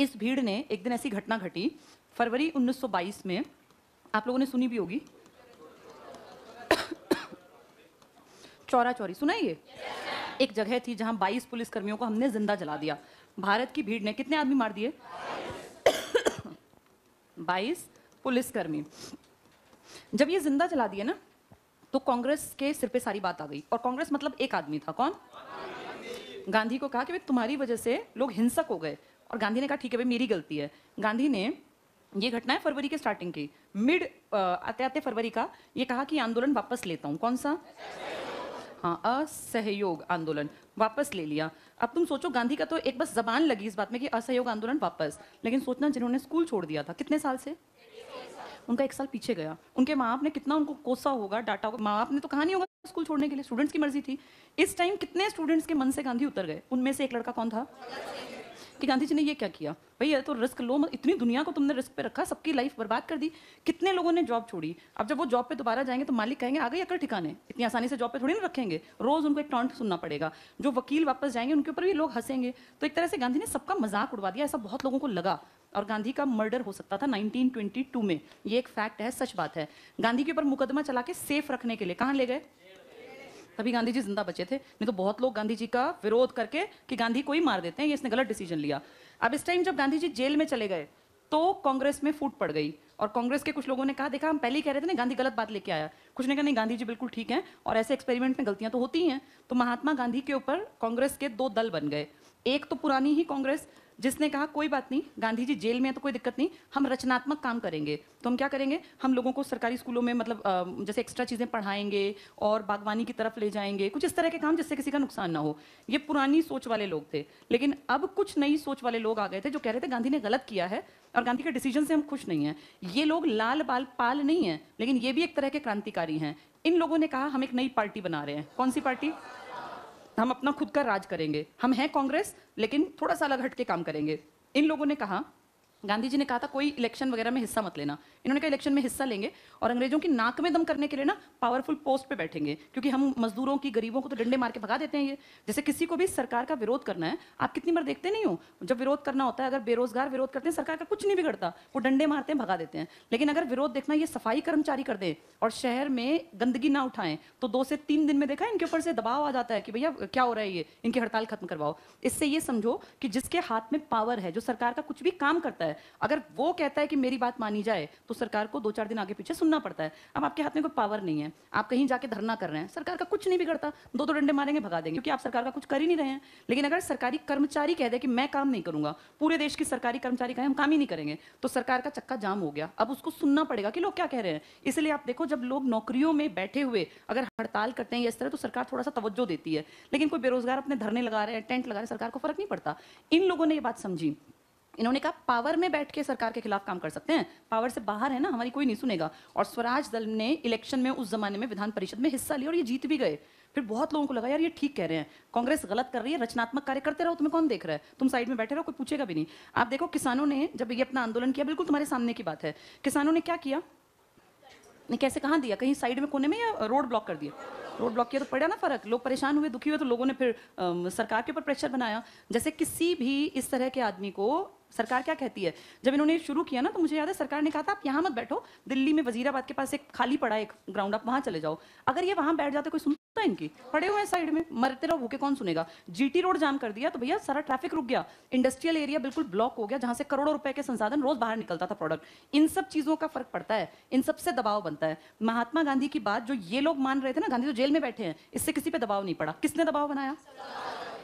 इस भीड़ ने एक दिन ऐसी घटना घटी फरवरी 1922 में आप लोगों ने सुनी भी होगी चौरा चौरी सुना ये एक जगह थी जहां 22 पुलिसकर्मियों को हमने जिंदा जला दिया भारत की भीड़ ने कितने आदमी मार दिए yes. 22 पुलिसकर्मी जब ये जिंदा जला दिए ना तो कांग्रेस के सिर पे सारी बात आ गई और कांग्रेस मतलब एक आदमी था कौन गांधी को कहा कि भाई तुम्हारी वजह से लोग हिंसक हो गए और गांधी ने कहा ठीक है भाई मेरी गलती है गांधी ने ये घटना है फरवरी के स्टार्टिंग की मिड आते आते फरवरी का ये कहा कि आंदोलन वापस लेता हूँ कौन सा हाँ असहयोग आंदोलन वापस ले लिया अब तुम सोचो गांधी का तो एक बस जबान लगी इस बात में कि असहयोग आंदोलन वापस लेकिन सोचना जिन्होंने स्कूल छोड़ दिया था कितने साल से उनका एक साल पीछे गया उनके माँ बाप ने कितना उनको कोसा होगा डाटा होगा माँ बाप ने तो कहा नहीं होगा स्कूल छोड़ने के लिए स्टूडेंट्स की मर्जी थी इस टाइम कितने स्टूडेंट्स के मन से गांधी उतर गए उनमें से एक लड़का कौन था कि गांधी जी ने ये क्या किया ये तो रिस्क लो मत इतनी दुनिया को तुमने रिस्क पे रखा सबकी लाइफ बर्बाद कर दी कितने लोगों ने जॉब छोड़ी अब जब वो जॉब पे दोबारा जाएंगे तो मालिक कहेंगे आ गई अकल ठिकाने इतनी आसानी से जॉब पे थोड़ी ना रखेंगे रोज उनको एक टॉन्ट सुनना पड़ेगा जो वकील वापस जाएंगे उनके ऊपर भी लोग हंसेंगे तो एक तरह से गांधी ने सबका मजाक उड़वा दिया ऐसा बहुत लोगों को लगा और गांधी का मर्डर हो सकता था 1922 में ये एक फैक्ट है सच बात है गांधी के ऊपर मुकदमा चला के सेफ रखने के लिए कहाँ ले गए तभी गांधी जी जिंदा बचे थे नहीं तो बहुत लोग गांधी जी का विरोध करके कि गांधी को ही मार देते हैं ये इसने गलत डिसीजन लिया अब इस टाइम जब गांधी जी जेल में चले गए तो कांग्रेस में फूट पड़ गई और कांग्रेस के कुछ लोगों ने कहा देखा हम पहले ही कह रहे थे ना गांधी गलत बात लेके आया कुछ ने कहा नहीं गांधी जी बिल्कुल ठीक हैं और ऐसे एक्सपेरिमेंट में गलतियां तो होती हैं तो महात्मा गांधी के ऊपर कांग्रेस के दो दल बन गए एक तो पुरानी ही कांग्रेस जिसने कहा कोई बात नहीं गांधी जी जेल में है तो कोई दिक्कत नहीं हम रचनात्मक काम करेंगे तो हम क्या करेंगे हम लोगों को सरकारी स्कूलों में मतलब जैसे एक्स्ट्रा चीज़ें पढ़ाएंगे और बागवानी की तरफ ले जाएंगे कुछ इस तरह के काम जिससे किसी का नुकसान ना हो ये पुरानी सोच वाले लोग थे लेकिन अब कुछ नई सोच वाले लोग आ गए थे जो कह रहे थे गांधी ने गलत किया है और गांधी के डिसीजन से हम खुश नहीं हैं ये लोग लाल बाल पाल नहीं हैं लेकिन ये भी एक तरह के क्रांतिकारी हैं इन लोगों ने कहा हम एक नई पार्टी बना रहे हैं कौन सी पार्टी हम अपना खुद का राज करेंगे हम हैं कांग्रेस लेकिन थोड़ा सा अलग हट के काम करेंगे इन लोगों ने कहा गांधी जी ने कहा था कोई इलेक्शन वगैरह में हिस्सा मत लेना इन्होंने कहा इलेक्शन में हिस्सा लेंगे और अंग्रेजों की नाक में दम करने के लिए ना पावरफुल पोस्ट पे बैठेंगे क्योंकि हम मजदूरों की गरीबों को तो डंडे मार के भगा देते हैं ये जैसे किसी को भी सरकार का विरोध करना है आप कितनी बार देखते नहीं हो जब विरोध करना होता है अगर बेरोजगार विरोध करते हैं सरकार का कुछ नहीं बिगड़ता वो डंडे मारते हैं भगा देते हैं लेकिन अगर विरोध देखना ये सफाई कर्मचारी कर दे और शहर में गंदगी ना उठाएं तो दो से तीन दिन में देखा इनके ऊपर से दबाव आ जाता है कि भैया क्या हो रहा है ये इनकी हड़ताल खत्म करवाओ इससे ये समझो कि जिसके हाथ में पावर है जो सरकार का कुछ भी काम करता है है अगर वो कहता है कि मेरी बात मानी जाए तो सरकार को दो चार दिन आगे पीछे सुनना पड़ता है अब आपके हाथ में कोई पावर नहीं है आप कहीं जाके धरना कर रहे हैं सरकार का कुछ नहीं बिगड़ता दो दो डंडे मारेंगे भगा देंगे क्योंकि आप सरकार का कुछ कर ही नहीं रहे हैं लेकिन अगर सरकारी कर्मचारी कह दे कि मैं काम नहीं करूंगा पूरे देश की सरकारी कर्मचारी कहें हम काम ही नहीं करेंगे तो सरकार का चक्का जाम हो गया अब उसको सुनना पड़ेगा कि लोग क्या कह रहे हैं इसलिए आप देखो जब लोग नौकरियों में बैठे हुए अगर हड़ताल करते हैं इस तरह तो सरकार थोड़ा सा तवज्जो देती है लेकिन कोई बेरोजगार अपने धरने लगा रहे हैं टेंट लगा रहे हैं सरकार को फर्क नहीं पड़ता इन लोगों ने ये बात समझी इन्होंने कहा पावर में बैठ के सरकार के खिलाफ काम कर सकते हैं पावर से बाहर है ना हमारी कोई नहीं सुनेगा और स्वराज दल ने इलेक्शन में उस जमाने में विधान परिषद में हिस्सा लिया और ये जीत भी गए फिर बहुत लोगों को लगा यार ये ठीक कह रहे हैं कांग्रेस गलत कर रही है रचनात्मक कार्य करते रहो तुम्हें कौन देख रहा है तुम साइड में बैठे रहो कोई पूछेगा भी नहीं आप देखो किसानों ने जब ये अपना आंदोलन किया बिल्कुल तुम्हारे सामने की बात है किसानों ने क्या किया कैसे कहाँ दिया कहीं साइड में कोने में या रोड ब्लॉक कर दिया रोड ब्लॉक किया तो पड़ा ना फर्क लोग परेशान हुए दुखी हुए तो लोगों ने फिर आ, सरकार के ऊपर प्रेशर बनाया जैसे किसी भी इस तरह के आदमी को सरकार क्या कहती है जब इन्होंने शुरू किया ना तो मुझे याद है सरकार ने कहा था आप यहाँ मत बैठो दिल्ली में वजीराबाद के पास एक खाली पड़ा एक ग्राउंड आप वहाँ चले जाओ अगर ये वहाँ बैठ जाते कोई सुनता इनकी पड़े हुए हैं साइड में मरते रहो भूखे कौन सुनेगा जीटी रोड जाम कर दिया तो भैया सारा ट्रैफिक रुक गया इंडस्ट्रियल एरिया बिल्कुल ब्लॉक हो गया जहाँ से करोड़ों रुपए के संसाधन रोज बाहर निकलता था प्रोडक्ट इन सब चीज़ों का फर्क पड़ता है इन सबसे दबाव बनता है महात्मा गांधी की बात जो ये लोग मान रहे थे ना गांधी तो जेल में बैठे हैं इससे किसी पे दबाव नहीं पड़ा किसने दबाव बनाया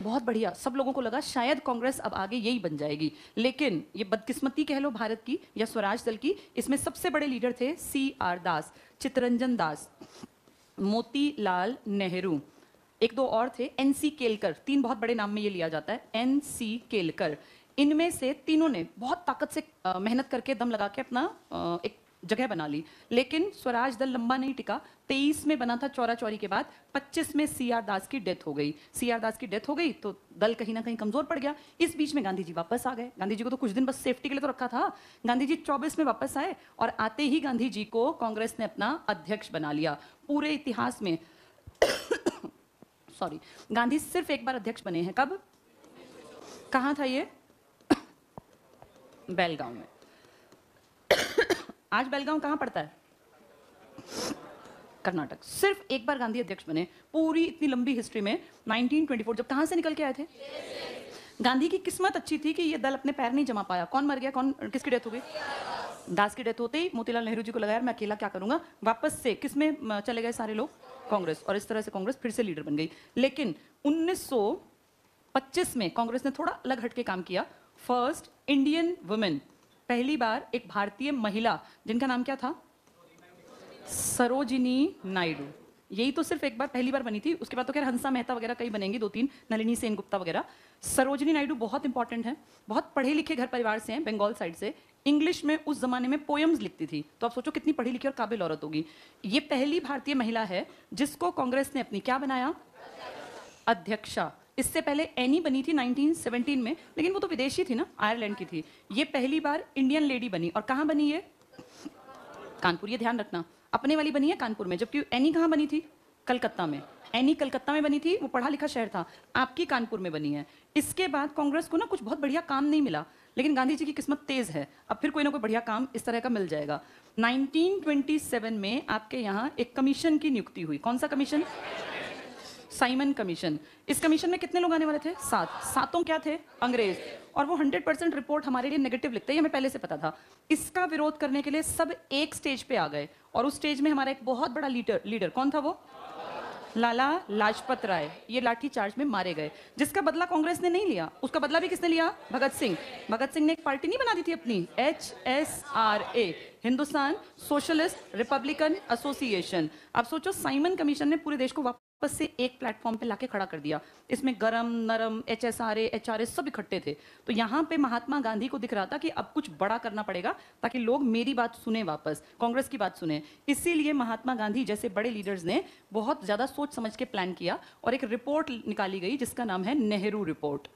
बहुत बढ़िया सब लोगों को लगा शायद कांग्रेस अब आगे यही बन जाएगी लेकिन ये बदकिस्मती कह लो भारत की या स्वराज दल की इसमें सबसे बड़े लीडर थे सी आर दास चितरंजन दास मोतीलाल नेहरू एक दो और थे एन सी केलकर तीन बहुत बड़े नाम में ये लिया जाता है एन सी केलकर इनमें से तीनों ने बहुत ताकत से मेहनत करके दम लगा के अपना एक जगह बना ली लेकिन स्वराज दल लंबा नहीं टिका तेईस में बना था चौरा चौरी के बाद पच्चीस में सी आर दास की डेथ हो गई सी आर दास की डेथ हो गई तो दल कहीं ना कहीं कमजोर पड़ गया इस बीच में गांधी जी वापस आ गए गांधी जी को तो कुछ दिन बस सेफ्टी के लिए तो रखा था गांधी जी चौबीस में वापस आए और आते ही गांधी जी को कांग्रेस ने अपना अध्यक्ष बना लिया पूरे इतिहास में सॉरी गांधी सिर्फ एक बार अध्यक्ष बने हैं कब कहा था ये बेलगांव में आज बेलगांव कहाँ पड़ता है कर्नाटक सिर्फ एक बार गांधी अध्यक्ष बने पूरी इतनी लंबी हिस्ट्री में 1924 जब कहाँ से निकल के आए थे गांधी की किस्मत अच्छी थी कि ये दल अपने पैर नहीं जमा पाया कौन मर गया कौन किसकी डेथ हो गई दास की डेथ होते ही मोतीलाल नेहरू जी को लगाया मैं अकेला क्या करूंगा वापस से किस में चले गए सारे लोग कांग्रेस और इस तरह से कांग्रेस फिर से लीडर बन गई लेकिन 1925 में कांग्रेस ने थोड़ा अलग हटके काम किया फर्स्ट इंडियन वुमेन पहली बार एक भारतीय महिला जिनका नाम क्या था सरोजिनी नायडू यही तो सिर्फ एक बार पहली बार बनी थी उसके बाद तो खैर हंसा मेहता वगैरह कई बनेंगी दो तीन नलिनी सेन गुप्ता वगैरह सरोजिनी नायडू बहुत इंपॉर्टेंट है बहुत पढ़े लिखे घर परिवार से हैं बंगाल साइड से इंग्लिश में उस जमाने में पोएम्स लिखती थी तो आप सोचो कितनी पढ़ी लिखी और काबिल औरत होगी ये पहली भारतीय महिला है जिसको कांग्रेस ने अपनी क्या बनाया अध्यक्षा इससे पहले एनी बनी थी 1917 में लेकिन वो तो विदेशी थी ना आयरलैंड की थी ये पहली बार इंडियन लेडी बनी और कहाँ बनी ये कानपुर ये ध्यान रखना अपने वाली बनी है कानपुर में जबकि एनी कहाँ बनी थी कलकत्ता में एनी कलकत्ता में बनी थी वो पढ़ा लिखा शहर था आपकी कानपुर में बनी है इसके बाद कांग्रेस को ना कुछ बहुत बढ़िया काम नहीं मिला लेकिन गांधी जी की किस्मत तेज़ है अब फिर कोई ना कोई बढ़िया काम इस तरह का मिल जाएगा 1927 में आपके यहाँ एक कमीशन की नियुक्ति हुई कौन सा कमीशन साइमन कमीशन इस कमीशन में कितने लोग आने वाले थे सात सातों क्या थे अंग्रेज और वो 100 परसेंट रिपोर्ट हमारे लिए नेगेटिव लिखते हैं हमें पहले से पता था इसका विरोध करने के लिए सब एक स्टेज पे आ गए और उस स्टेज में हमारा एक बहुत बड़ा लीडर लीडर कौन था वो लाला लाजपत राय ये लाठी चार्ज में मारे गए जिसका बदला कांग्रेस ने नहीं लिया उसका बदला भी किसने लिया भगत सिंह भगत सिंह ने एक पार्टी नहीं बना दी थी अपनी H S R A Hindustan socialist republican association अब सोचो साइमन कमीशन ने पूरे देश को वापस बस से एक प्लेटफॉर्म पे लाके खड़ा कर दिया इसमें गरम नरम H S R H R S सब इकट्ठे थे तो यहाँ पे महात्मा गांधी को दिख रहा था कि अब कुछ बड़ा करना पड़ेगा ताकि लोग मेरी बात सुने वापस कांग्रेस की बात सुने इसीलिए महात्मा गांधी जैसे बड़े लीडर्स ने बहुत ज़्यादा सोच समझ के प्लान किया और एक रिपोर्ट निकाली गई जिसका नाम है नेहरू रिपोर्ट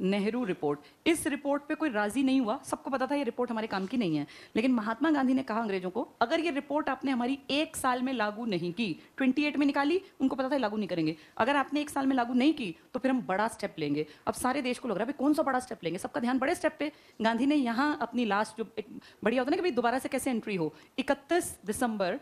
नेहरू रिपोर्ट इस रिपोर्ट पे कोई राजी नहीं हुआ सबको पता था ये रिपोर्ट हमारे काम की नहीं है लेकिन महात्मा गांधी ने कहा अंग्रेजों को अगर ये रिपोर्ट आपने हमारी एक साल में लागू नहीं की 28 में निकाली उनको पता था लागू नहीं करेंगे अगर आपने एक साल में लागू नहीं की तो फिर हम बड़ा स्टेप लेंगे अब सारे देश को लग रहा है कौन सा बड़ा स्टेप लेंगे सबका ध्यान बड़े स्टेप पे गांधी ने यहाँ अपनी लास्ट जो एक बढ़िया होता है ना कि दोबारा से कैसे एंट्री हो इकतीस दिसंबर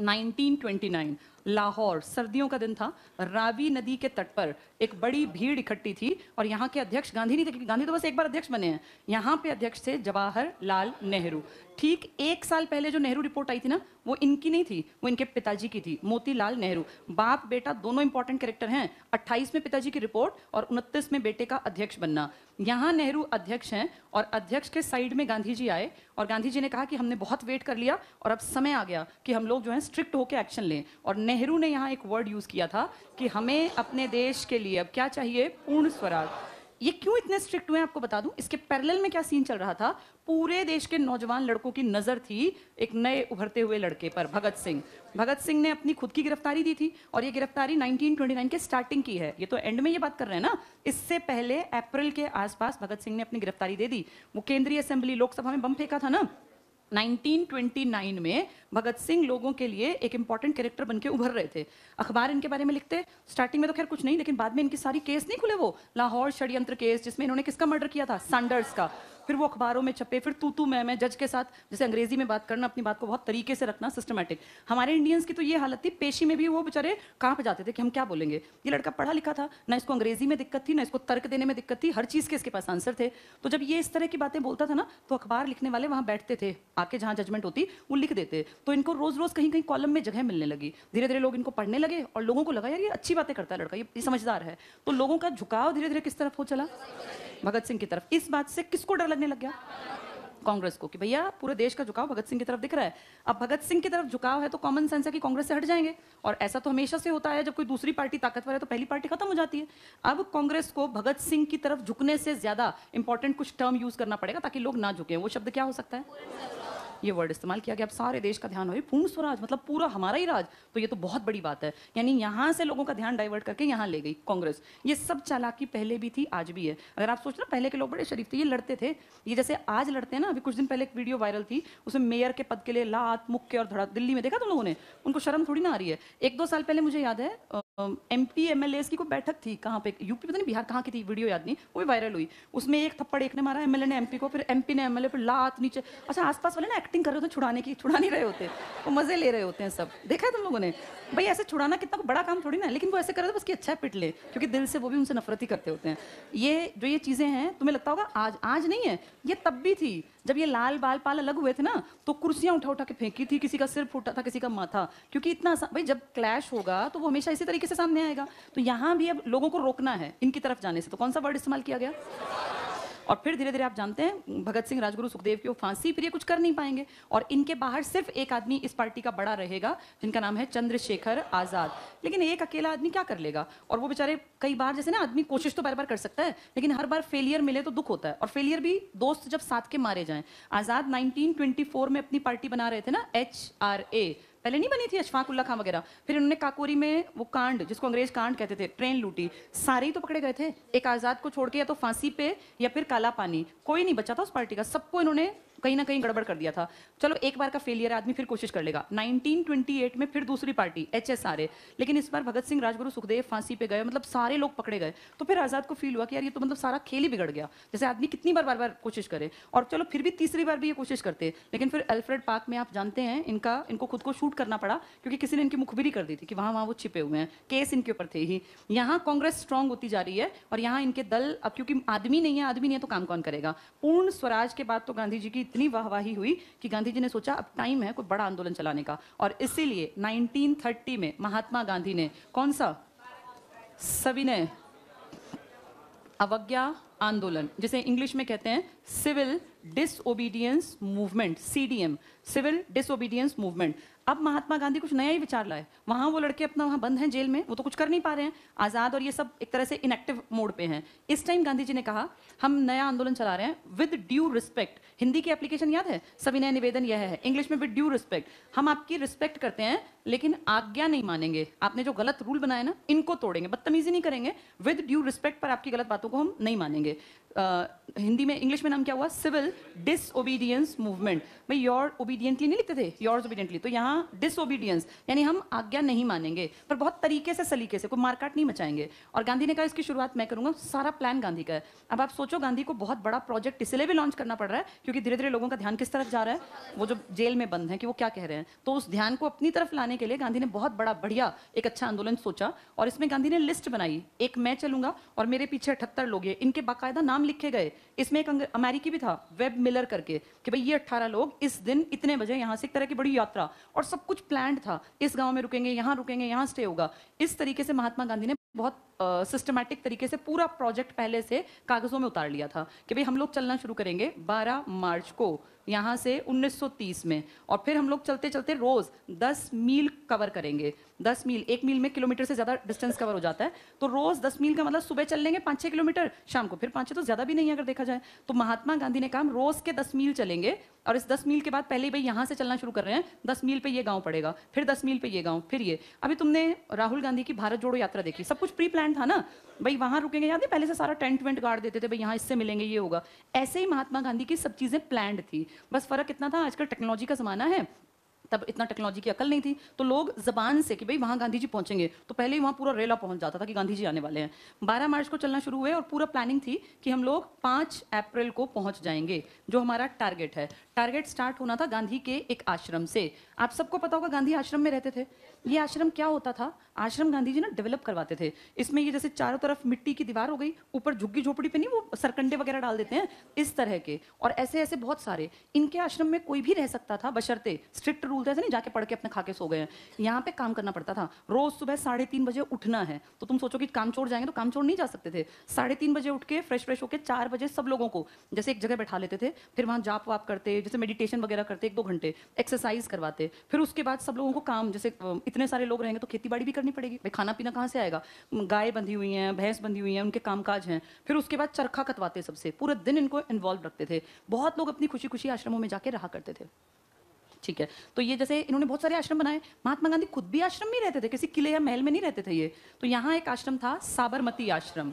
1929 लाहौर सर्दियों का दिन था रावी नदी के तट पर एक बड़ी भीड़ इकट्ठी थी और यहाँ के अध्यक्ष गांधी नहीं थे गांधी तो बस एक बार अध्यक्ष बने हैं यहाँ पे अध्यक्ष थे जवाहर लाल नेहरू ठीक एक साल पहले जो नेहरू रिपोर्ट आई थी ना वो इनकी नहीं थी वो इनके पिताजी की थी मोतीलाल नेहरू बाप बेटा दोनों इंपॉर्टेंट कैरेक्टर हैं अट्ठाईस में पिताजी की रिपोर्ट और उनतीस में बेटे का अध्यक्ष बनना यहाँ नेहरू अध्यक्ष हैं और अध्यक्ष के साइड में गांधी जी आए और गांधी जी ने कहा कि हमने बहुत वेट कर लिया और अब समय आ गया कि हम लोग जो है स्ट्रिक्ट होकर एक्शन लें और नेहरू ने यहाँ एक वर्ड यूज़ किया था कि हमें अपने देश के लिए अब क्या चाहिए पूर्ण स्वराज ये क्यों इतने स्ट्रिक्ट हुए आपको बता दूं इसके पैरेलल में क्या सीन चल रहा था पूरे देश के नौजवान लड़कों की नज़र थी एक नए उभरते हुए लड़के पर भगत सिंह भगत सिंह ने अपनी खुद की गिरफ्तारी दी थी और ये गिरफ्तारी 1929 के स्टार्टिंग की है ये तो एंड में ये बात कर रहे हैं ना इससे पहले अप्रैल के आसपास भगत सिंह ने अपनी गिरफ्तारी दे दी वो केंद्रीय असेंबली लोकसभा में बम फेंका था ना 1929 में भगत सिंह लोगों के लिए एक इंपॉर्टेंट कैरेक्टर बन के उभर रहे थे अखबार इनके बारे में लिखते स्टार्टिंग में तो खैर कुछ नहीं लेकिन बाद में इनकी सारी केस नहीं खुले वो लाहौर षडयंत्र केस जिसमें इन्होंने किसका मर्डर किया था सैंडर्स का फिर वो अखबारों में छपे फिर तू तू मैं मैं जज के साथ जैसे अंग्रेजी में बात करना अपनी बात को बहुत तरीके से रखना सिस्टमेटिक हमारे इंडियंस की तो ये हालत थी पेशी में भी वो बेचारे कहाँ पर जाते थे कि हम क्या बोलेंगे ये लड़का पढ़ा लिखा था ना इसको अंग्रेजी में दिक्कत थी ना इसको तर्क देने में दिक्कत थी हर चीज़ के इसके पास आंसर थे तो जब ये इस तरह की बातें बोलता था ना तो अखबार लिखने वाले वहाँ बैठते थे आके जहाँ जजमेंट होती वो लिख देते तो इनको रोज़ रोज़ कहीं कहीं कॉलम में जगह मिलने लगी धीरे धीरे लोग इनको पढ़ने लगे और लोगों को लगा यार ये अच्छी बातें करता है लड़का ये समझदार है तो लोगों का झुकाव धीरे धीरे किस तरफ हो चला भगत सिंह की तरफ इस बात से किसको डर लगने लग गया कांग्रेस को कि भैया पूरे देश का झुकाव भगत सिंह की तरफ दिख रहा है अब भगत सिंह की तरफ झुकाव है तो कॉमन सेंस है कि कांग्रेस से हट जाएंगे और ऐसा तो हमेशा से होता है जब कोई दूसरी पार्टी ताकतवर है तो पहली पार्टी खत्म हो जाती है अब कांग्रेस को भगत सिंह की तरफ झुकने से ज्यादा इंपॉर्टेंट कुछ टर्म यूज करना पड़ेगा ताकि लोग ना झुके वो शब्द क्या हो सकता है ये वर्ड इस्तेमाल किया गया अब सारे देश का ध्यान हो पूर्ण स्वराज मतलब पूरा हमारा ही राज तो ये तो बहुत बड़ी बात है यानी यहाँ से लोगों का ध्यान डाइवर्ट करके यहाँ ले गई कांग्रेस ये सब चालाकी पहले भी थी आज भी है अगर आप सोच रहे पहले के लोग बड़े शरीफ थे ये लड़ते थे ये जैसे आज लड़ते हैं ना अभी कुछ दिन पहले एक वीडियो वायरल थी उसमें मेयर के पद के लिए लात मुक्के और धड़ा दिल्ली में देखा तुम लोगों ने उनको शर्म थोड़ी ना आ रही है एक दो साल पहले मुझे याद है M P M L S की कोई बैठक थी कहाँ पे यूपी पता नहीं बिहार कहाँ की थी वीडियो याद नहीं वो भी वायरल हुई उसमें एक थप्पड़ एक ने मारा एमएलए ने एमपी को फिर एमपी ने एमएलए फिर लात नीचे अच्छा आसपास वाले ना एक्टिंग कर रहे होते छुड़ाने की छुड़ा नहीं रहे होते वो मजे ले रहे होते हैं सब देखा है तुम लोगों ने भाई ऐसे छुड़ाना कितना बड़ा काम थोड़ी ना लेकिन वो ऐसे कर रहे थे बस कि अच्छा पिट ले क्योंकि दिल से वो भी उनसे नफरत ही करते होते हैं ये जो ये चीज़ें हैं तुम्हें लगता होगा आज आज नहीं है ये तब भी थी जब ये लाल बाल पाल अलग हुए थे ना तो कुर्सियां उठा उठा के फेंकी थी किसी का सिर फूटा था किसी का माथा क्योंकि इतना भाई जब क्लैश होगा तो वो हमेशा इसी तरीके से सामने आएगा तो यहाँ भी अब लोगों को रोकना है इनकी तरफ जाने से तो कौन सा वर्ड इस्तेमाल किया गया और फिर धीरे धीरे आप जानते हैं भगत सिंह राजगुरु सुखदेव की वो फांसी पर ये कुछ कर नहीं पाएंगे और इनके बाहर सिर्फ एक आदमी इस पार्टी का बड़ा रहेगा जिनका नाम है चंद्रशेखर आज़ाद लेकिन एक अकेला आदमी क्या कर लेगा और वो बेचारे कई बार जैसे ना आदमी कोशिश तो बार बार कर सकता है लेकिन हर बार फेलियर मिले तो दुख होता है और फेलियर भी दोस्त जब साथ के मारे जाए आज़ाद नाइनटीन में अपनी पार्टी बना रहे थे ना एच आर ए पहले नहीं बनी थी अशफाकुल्ला खां वगैरह फिर उन्होंने काकोरी में वो कांड जिसको अंग्रेज कांड कहते थे ट्रेन लूटी सारे ही तो पकड़े गए थे एक आज़ाद को छोड़ के या तो फांसी पे या फिर काला पानी कोई नहीं बचा था उस पार्टी का सबको इन्होंने कहीं ना कहीं गड़बड़ कर दिया था चलो एक बार का फेलियर आदमी फिर कोशिश कर लेगा 1928 में फिर दूसरी party H S R A लेकिन इस बार भगत सिंह राजगुरु सुखदेव फांसी पे गए मतलब सारे लोग पकड़े गए तो फिर आज़ाद को फील हुआ कि यार ये तो मतलब सारा खेल ही बिगड़ गया जैसे आदमी कितनी बार बार बार कोशिश करे और चलो फिर भी तीसरी बार भी ये कोशिश करते लेकिन फिर एल्फ्रेड पार्क में आप जानते हैं इनका इनको खुद को शूट करना पड़ा क्योंकि किसी ने इनकी मुखबिरी कर दी थी कि वहां वहां वो छिपे हुए हैं केस इनके ऊपर थे ही यहाँ कांग्रेस स्ट्रांग होती जा रही है और यहाँ इनके दल अब क्योंकि आदमी नहीं है आदमी नहीं है तो काम कौन करेगा पूर्ण स्वराज के बाद तो गांधी जी की इतनी वाहवाही हुई कि गांधी जी ने सोचा अब टाइम है कोई बड़ा आंदोलन चलाने का और इसीलिए 1930 में महात्मा गांधी ने कौन सा सविनय अवज्ञा आंदोलन जिसे इंग्लिश में कहते हैं civil disobedience movement CDM civil disobedience movement अब महात्मा गांधी कुछ नया ही विचार लाए वहां वो लड़के अपना वहां बंद हैं जेल में वो तो कुछ कर नहीं पा रहे हैं आज़ाद और ये सब एक तरह से इनएक्टिव मोड पे हैं इस टाइम गांधी जी ने कहा हम नया आंदोलन चला रहे हैं विद ड्यू रिस्पेक्ट हिंदी की एप्लीकेशन याद है सभी नया निवेदन यह है इंग्लिश में विद ड्यू रिस्पेक्ट हम आपकी रिस्पेक्ट करते हैं लेकिन आज्ञा नहीं मानेंगे आपने जो गलत रूल बनाए ना इनको तोड़ेंगे बदतमीजी नहीं करेंगे विद ड्यू रिस्पेक्ट पर आपकी गलत बातों को हम नहीं मानेंगे आ, हिंदी में इंग्लिश में नाम क्या हुआ सिविल ओबीडियंस मूवमेंट भाई योर ओबीडियंटली नहीं लिखते थे योर ओबीडियंटली तो यहाँ ओबीडियंस यानी हम आज्ञा नहीं मानेंगे पर बहुत तरीके से सलीके से कोई मारकाट नहीं मचाएंगे और गांधी ने कहा इसकी शुरुआत मैं करूंगा सारा प्लान गांधी का है अब आप सोचो गांधी को बहुत बड़ा प्रोजेक्ट इसलिए भी लॉन्च करना पड़ रहा है क्योंकि धीरे धीरे लोगों का ध्यान किस तरफ जा रहा है वो जो जेल में बंद हैं कि वो क्या कह रहे हैं तो उस ध्यान को अपनी तरफ लाने के लिए गांधी ने बहुत बड़ा बढ़िया एक अच्छा आंदोलन सोचा और इसमें गांधी ने लिस्ट बनाई एक मैं चलूंगा और मेरे पीछे अठहत्तर लोग इनके बाकायदा नाम लिखे गए इसमें एक अमेरिकी भी था वेब मिलर करके कि भाई ये अट्ठारह लोग इस दिन इतने बजे यहाँ से एक तरह की बड़ी यात्रा और सब कुछ प्लान था इस गाँव में रुकेंगे यहाँ रुकेंगे यहाँ स्टे होगा इस तरीके से महात्मा गांधी ने बहुत सिस्टमेटिक तरीके से पूरा प्रोजेक्ट पहले से कागज़ों में उतार लिया था कि भाई हम लोग चलना शुरू करेंगे 12 मार्च को यहाँ से 1930 में और फिर हम लोग चलते चलते रोज़ 10 मील कवर करेंगे 10 मील एक मील में किलोमीटर से ज़्यादा डिस्टेंस कवर हो जाता है तो रोज़ 10 मील का मतलब सुबह चल लेंगे पाँच छः किलोमीटर शाम को फिर पाँच छः तो ज़्यादा भी नहीं अगर देखा जाए तो महात्मा गांधी ने कहा रोज़ के दस मील चलेंगे और इस दस मील के बाद पहले भाई यहाँ से चलना शुरू कर रहे हैं दस मील पर ये गाँव पड़ेगा फिर दस मील पर ये गाँव फिर ये अभी तुमने राहुल गांधी की भारत जोड़ो यात्रा देखी सब कुछ प्री प्लान प्लान था ना भाई वहां रुकेंगे याद नहीं पहले से सारा टेंट वेंट गाड़ देते थे भाई यहाँ इससे मिलेंगे ये होगा ऐसे ही महात्मा गांधी की सब चीज़ें प्लान थी बस फर्क कितना था आजकल टेक्नोलॉजी का ज़माना है तब इतना टेक्नोलॉजी की अकल नहीं थी तो लोग जबान से कि भाई वहां गांधी जी पहुंचेंगे तो पहले ही वहां पूरा रेला पहुंच जाता था कि गांधी जी आने वाले हैं 12 मार्च को चलना शुरू हुए और पूरा प्लानिंग थी कि हम लोग 5 अप्रैल को पहुंच जाएंगे जो हमारा टारगेट है टारगेट स्टार्ट होना था गांधी के एक आश्रम से आप सबको पता होगा गांधी आश्रम में रहते थे ये आश्रम क्या होता था आश्रम गांधी जी ना डेवलप करवाते थे इसमें ये जैसे चारों तरफ मिट्टी की दीवार हो गई ऊपर झुग्गी झोपड़ी पे नहीं वो सरकंडे वगैरह डाल देते हैं इस तरह के और ऐसे ऐसे बहुत सारे इनके आश्रम में कोई भी रह सकता था बशर्ते स्ट्रिक्ट रूल थे ऐसे नहीं जाके पढ़ के अपने खाके सो गए हैं यहाँ पे काम करना पड़ता था रोज सुबह साढ़े बजे उठना है तो तुम सोचो कि काम छोड़ जाएंगे तो काम छोड़ नहीं जा सकते थे साढ़े बजे उठ के फ्रेश फ्रेश होकर चार बजे सब लोगों को जैसे एक जगह बैठा लेते थे फिर वहाँ जाप वाप करते जैसे मेडिटेशन वगैरह करते एक दो घंटे एक्सरसाइज करवाते फिर उसके बाद सब लोगों को काम जैसे इतने सारे लोग रहेंगे तो खेती बाड़ी भी करनी पड़ेगी भाई खाना पीना कहाँ से आएगा गाय बंधी हुई हैं भैंस बंधी हुई हैं उनके काम काज हैं फिर उसके बाद चरखा कतवाते सबसे पूरा दिन इनको इन्वॉल्व रखते थे बहुत लोग अपनी खुशी खुशी आश्रमों में जाके रहा करते थे ठीक है तो ये जैसे इन्होंने बहुत सारे आश्रम बनाए महात्मा गांधी खुद भी आश्रम में रहते थे किसी किले या महल में नहीं रहते थे ये तो यहाँ एक आश्रम था साबरमती आश्रम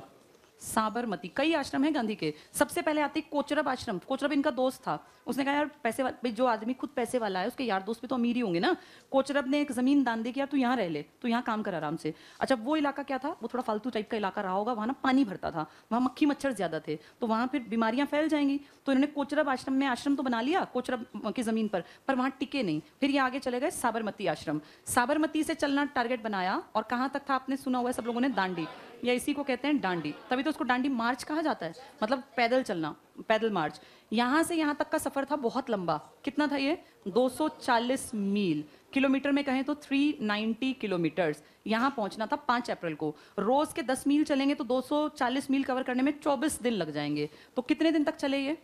साबरमती कई आश्रम है गांधी के सबसे पहले आते कोचरब आश्रम कोचरब इनका दोस्त था उसने कहा यार पैसे वाला जो आदमी खुद पैसे वाला है उसके यार दोस्त भी तो अमीर ही होंगे ना कोचरब ने एक जमीन दान दे किया तू यहाँ रह ले तू यहाँ काम कर आराम से अच्छा वो इलाका क्या था वो थोड़ा फालतू टाइप का इलाका रहा होगा वहाँ ना पानी भरता था वहाँ मक्खी मच्छर ज्यादा थे तो वहाँ फिर बीमारियां फैल जाएंगी तो इन्होंने कोचरब आश्रम में आश्रम तो बना लिया कोचरब की ज़मीन पर पर वहां टिके नहीं फिर ये आगे चले गए साबरमती आश्रम साबरमती से चलना टारगेट बनाया और कहां तक था आपने सुना हुआ है सब लोगों ने दांडी या इसी को कहते हैं डांडी तभी तो उसको डांडी मार्च कहा जाता है मतलब पैदल चलना पैदल मार्च यहां से यहां तक का सफ़र था बहुत लंबा कितना था ये 240 मील किलोमीटर में कहें तो 390 किलोमीटर्स यहां पहुंचना था 5 अप्रैल को रोज़ के 10 मील चलेंगे तो 240 मील कवर करने में 24 दिन लग जाएंगे तो कितने दिन तक चले ये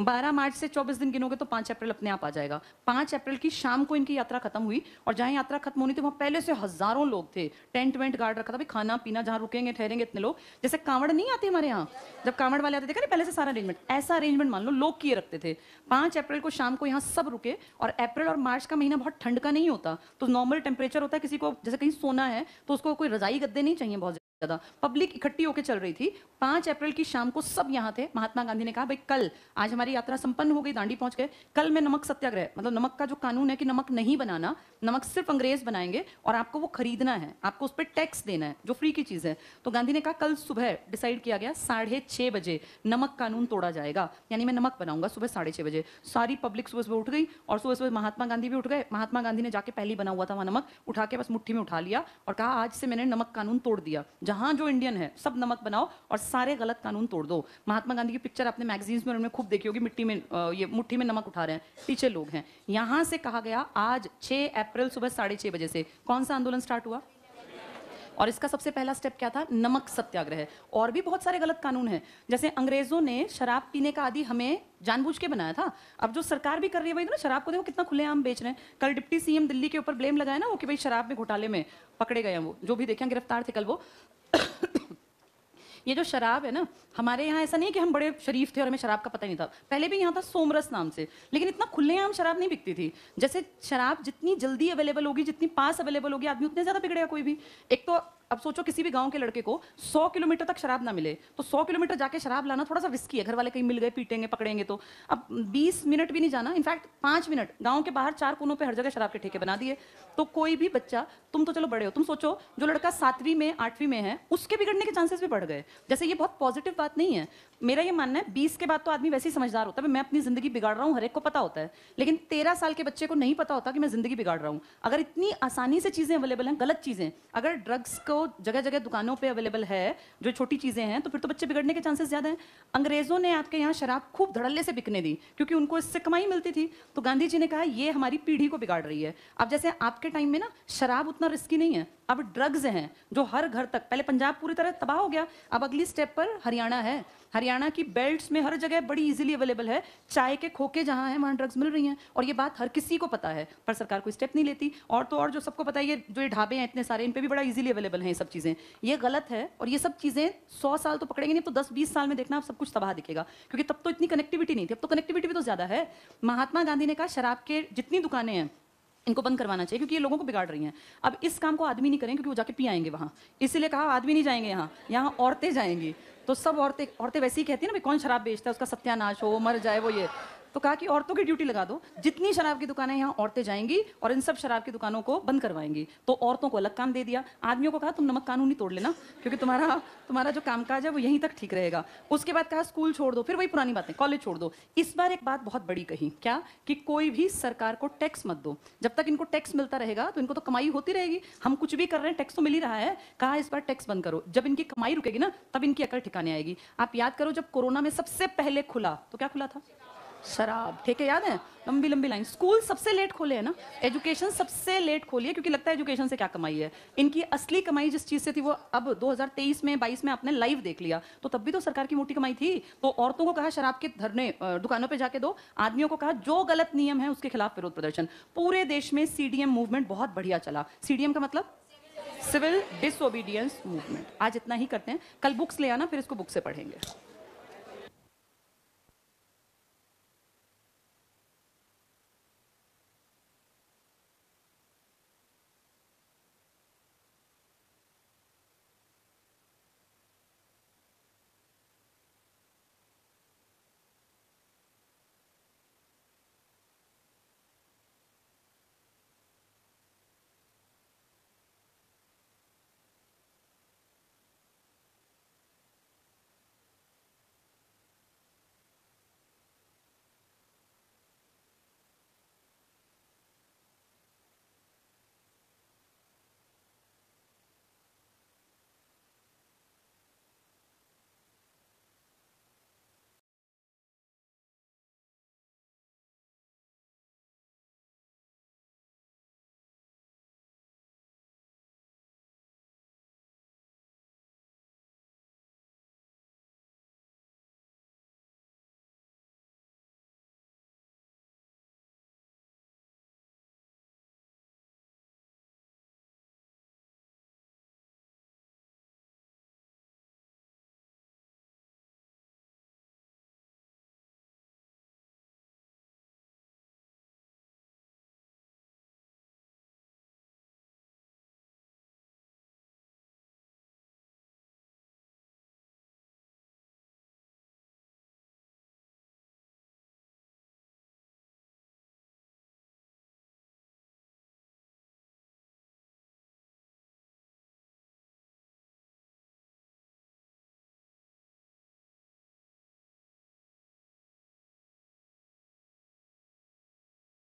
12 मार्च से 24 दिन गिनोगे तो 5 अप्रैल अपने आप आ जाएगा 5 अप्रैल की शाम को इनकी यात्रा खत्म हुई और जहां यात्रा खत्म होनी थी वहां पहले से हजारों लोग थे टेंट वेंट गार्ड रखा था भाई खाना पीना जहां रुकेंगे ठहरेंगे इतने लोग जैसे कांवड़ नहीं आते हमारे यहाँ जब कांवड़ वाले आते थे ना पहले से सारा अरेंजमेंट ऐसा अरेंजमेंट मान लो लोग किए रखते थे पांच अप्रैल को शाम को यहाँ सब रुके और अप्रैल और मार्च का महीना बहुत ठंड का नहीं होता तो नॉर्मल टेम्परेचर होता है किसी को जैसे कहीं सोना है तो उसको कोई रजाई गद्दे नहीं चाहिए बहुत ज़्यादा पब्लिक इकट्ठी होकर चल रही थी पांच अप्रैल की शाम को सब यहाँ थे महात्मा गांधी ने कहा भाई कल आज हमारी यात्रा संपन्न हो गई दांडी पहुंच गए कल मैं नमक सत्याग्रह मतलब नमक का जो कानून है कि नमक नहीं बनाना नमक सिर्फ अंग्रेज बनाएंगे और आपको वो खरीदना है आपको उस पर टैक्स देना है जो फ्री की चीज़ है तो गांधी ने कहा कल सुबह डिसाइड किया गया साढ़े बजे नमक कानून तोड़ा जाएगा यानी मैं नमक बनाऊंगा सुबह साढ़े बजे सारी पब्लिक सुबह सुबह उठ गई और सुबह सुबह महात्मा गांधी भी उठ गए महात्मा गांधी ने जाके पहले बना हुआ था वहां नमक उठा के बस मुठ्ठी में उठा लिया और कहा आज से मैंने नमक कानून तोड़ दिया जहां जो इंडियन है सब नमक बनाओ और सारे गलत कानून तोड़ दो महात्मा गांधी की पिक्चर आपने मैगजीन्स में उन्होंने खूब देखी होगी मिट्टी में ये मुट्ठी में नमक उठा रहे हैं पीछे लोग हैं यहां से कहा गया आज छह अप्रैल सुबह साढ़े बजे से कौन सा आंदोलन स्टार्ट हुआ और इसका सबसे पहला स्टेप क्या था नमक सत्याग्रह और भी बहुत सारे गलत कानून हैं जैसे अंग्रेजों ने शराब पीने का आदि हमें जानबूझ के बनाया था अब जो सरकार भी कर रही है भाई तो ना शराब को देखो कितना खुलेआम बेच रहे हैं कल डिप्टी सीएम दिल्ली के ऊपर ब्लेम लगाया ना वो कि भाई शराब में घोटाले में पकड़े गए हैं वो जो भी देखें गिरफ्तार थे कल वो ये जो शराब है ना हमारे यहाँ ऐसा नहीं कि हम बड़े शरीफ थे और हमें शराब का पता नहीं था पहले भी यहाँ था सोमरस नाम से लेकिन इतना खुलेआम शराब नहीं बिकती थी जैसे शराब जितनी जल्दी अवेलेबल होगी जितनी पास अवेलेबल होगी आदमी उतने ज़्यादा बिगड़ेगा कोई भी एक तो अब सोचो किसी भी गांव के लड़के को 100 किलोमीटर तक शराब ना मिले तो 100 किलोमीटर जाके शराब लाना थोड़ा सा रिस्की है घर वाले कहीं मिल गए पीटेंगे पकड़ेंगे तो अब 20 मिनट भी नहीं जाना इनफैक्ट पांच मिनट गांव के बाहर चार कोनों पे हर जगह शराब के ठेके बना दिए तो कोई भी बच्चा तुम तो चलो बड़े हो तुम सोचो जो लड़का सातवीं में आठवीं में है उसके बिगड़ने के चांसेस भी बढ़ गए जैसे ये बहुत पॉजिटिव बात नहीं है मेरा ये मानना है बीस के बाद तो आदमी वैसे ही समझदार होता है मैं अपनी जिंदगी बिगाड़ रहा हूँ हर एक को पता होता है लेकिन तेरह साल के बच्चे को नहीं पता होता कि मैं जिंदगी बिगाड़ रहा हूँ अगर इतनी आसानी से चीज़ें अवेलेबल हैं गलत चीज़ें अगर ड्रग्स को तो जगह जगह दुकानों पे अवेलेबल है जो छोटी चीज़ें हैं तो फिर तो बच्चे बिगड़ने के चांसेस ज़्यादा हैं अंग्रेज़ों ने आपके यहाँ शराब खूब धड़ल्ले से बिकने दी क्योंकि उनको इससे कमाई मिलती थी तो गांधी जी ने कहा ये हमारी पीढ़ी को बिगाड़ रही है अब जैसे आपके टाइम में ना शराब उतना रिस्की नहीं है अब ड्रग्स हैं जो हर घर तक पहले पंजाब पूरी तरह तबाह हो गया अब अगली स्टेप पर हरियाणा है हरियाणा की बेल्ट्स में हर जगह बड़ी इजीली अवेलेबल है चाय के खोके जहां हैं वहाँ ड्रग्स मिल रही हैं और ये बात हर किसी को पता है पर सरकार कोई स्टेप नहीं लेती और तो और जो सबको पता है ये जो ये ढाबे हैं इतने सारे इन पर भी बड़ा इजिली अवेलेबल है ये सब चीज़ें ये गलत है और ये सब चीज़ें सौ साल तो पकड़ेंगे नहीं तो दस बीस साल में देखना आप सब कुछ तबाह दिखेगा क्योंकि तब तो इतनी कनेक्टिविटी नहीं थी अब तो कनेक्टिविटी भी तो ज़्यादा है महात्मा गांधी ने कहा शराब के जितनी दुकानें हैं इनको बंद करवाना चाहिए क्योंकि ये लोगों को बिगाड़ रही हैं अब इस काम को आदमी नहीं करेंगे क्योंकि वो जाके पी आएंगे वहाँ इसीलिए कहा आदमी नहीं जाएंगे यहाँ यहाँ औरतें जाएंगी तो सब औरतें औरतें वैसे ही कहती है ना भाई कौन शराब बेचता है उसका सत्यानाश हो मर जाए वो ये तो कहा कि औरतों की ड्यूटी लगा दो जितनी शराब की दुकानें यहाँ औरतें जाएंगी और इन सब शराब की दुकानों को बंद करवाएंगी तो औरतों को अलग काम दे दिया आदमियों को कहा तुम नमक कानून ही तोड़ लेना क्योंकि तुम्हारा तुम्हारा जो कामकाज है वो यहीं तक ठीक रहेगा उसके बाद कहा स्कूल छोड़ दो फिर वही पुरानी बातें कॉलेज छोड़ दो इस बार एक बात बहुत बड़ी कही क्या कि कोई भी सरकार को टैक्स मत दो जब तक इनको टैक्स मिलता रहेगा तो इनको तो कमाई होती रहेगी हम कुछ भी कर रहे हैं टैक्स तो मिल ही रहा है कहा इस बार टैक्स बंद करो जब इनकी कमाई रुकेगी ना तब इनकी अकल ठिकाने आएगी आप याद करो जब कोरोना में सबसे पहले खुला तो क्या खुला था शराब ठीक है याद है लंबी लंबी लाइन स्कूल सबसे लेट खोले है ना एजुकेशन सबसे लेट खोली है क्योंकि लगता है एजुकेशन से क्या कमाई है इनकी असली कमाई जिस चीज़ से थी वो अब 2023 में 22 में आपने लाइव देख लिया तो तब भी तो सरकार की मोटी कमाई थी तो औरतों को कहा शराब के धरने दुकानों पर जाके दो आदमियों को कहा जो गलत नियम है उसके खिलाफ विरोध प्रदर्शन पूरे देश में सी मूवमेंट बहुत बढ़िया चला सी का मतलब सिविल डिसोबीडियंस मूवमेंट आज इतना ही करते हैं कल बुक्स ले आना फिर इसको बुक से पढ़ेंगे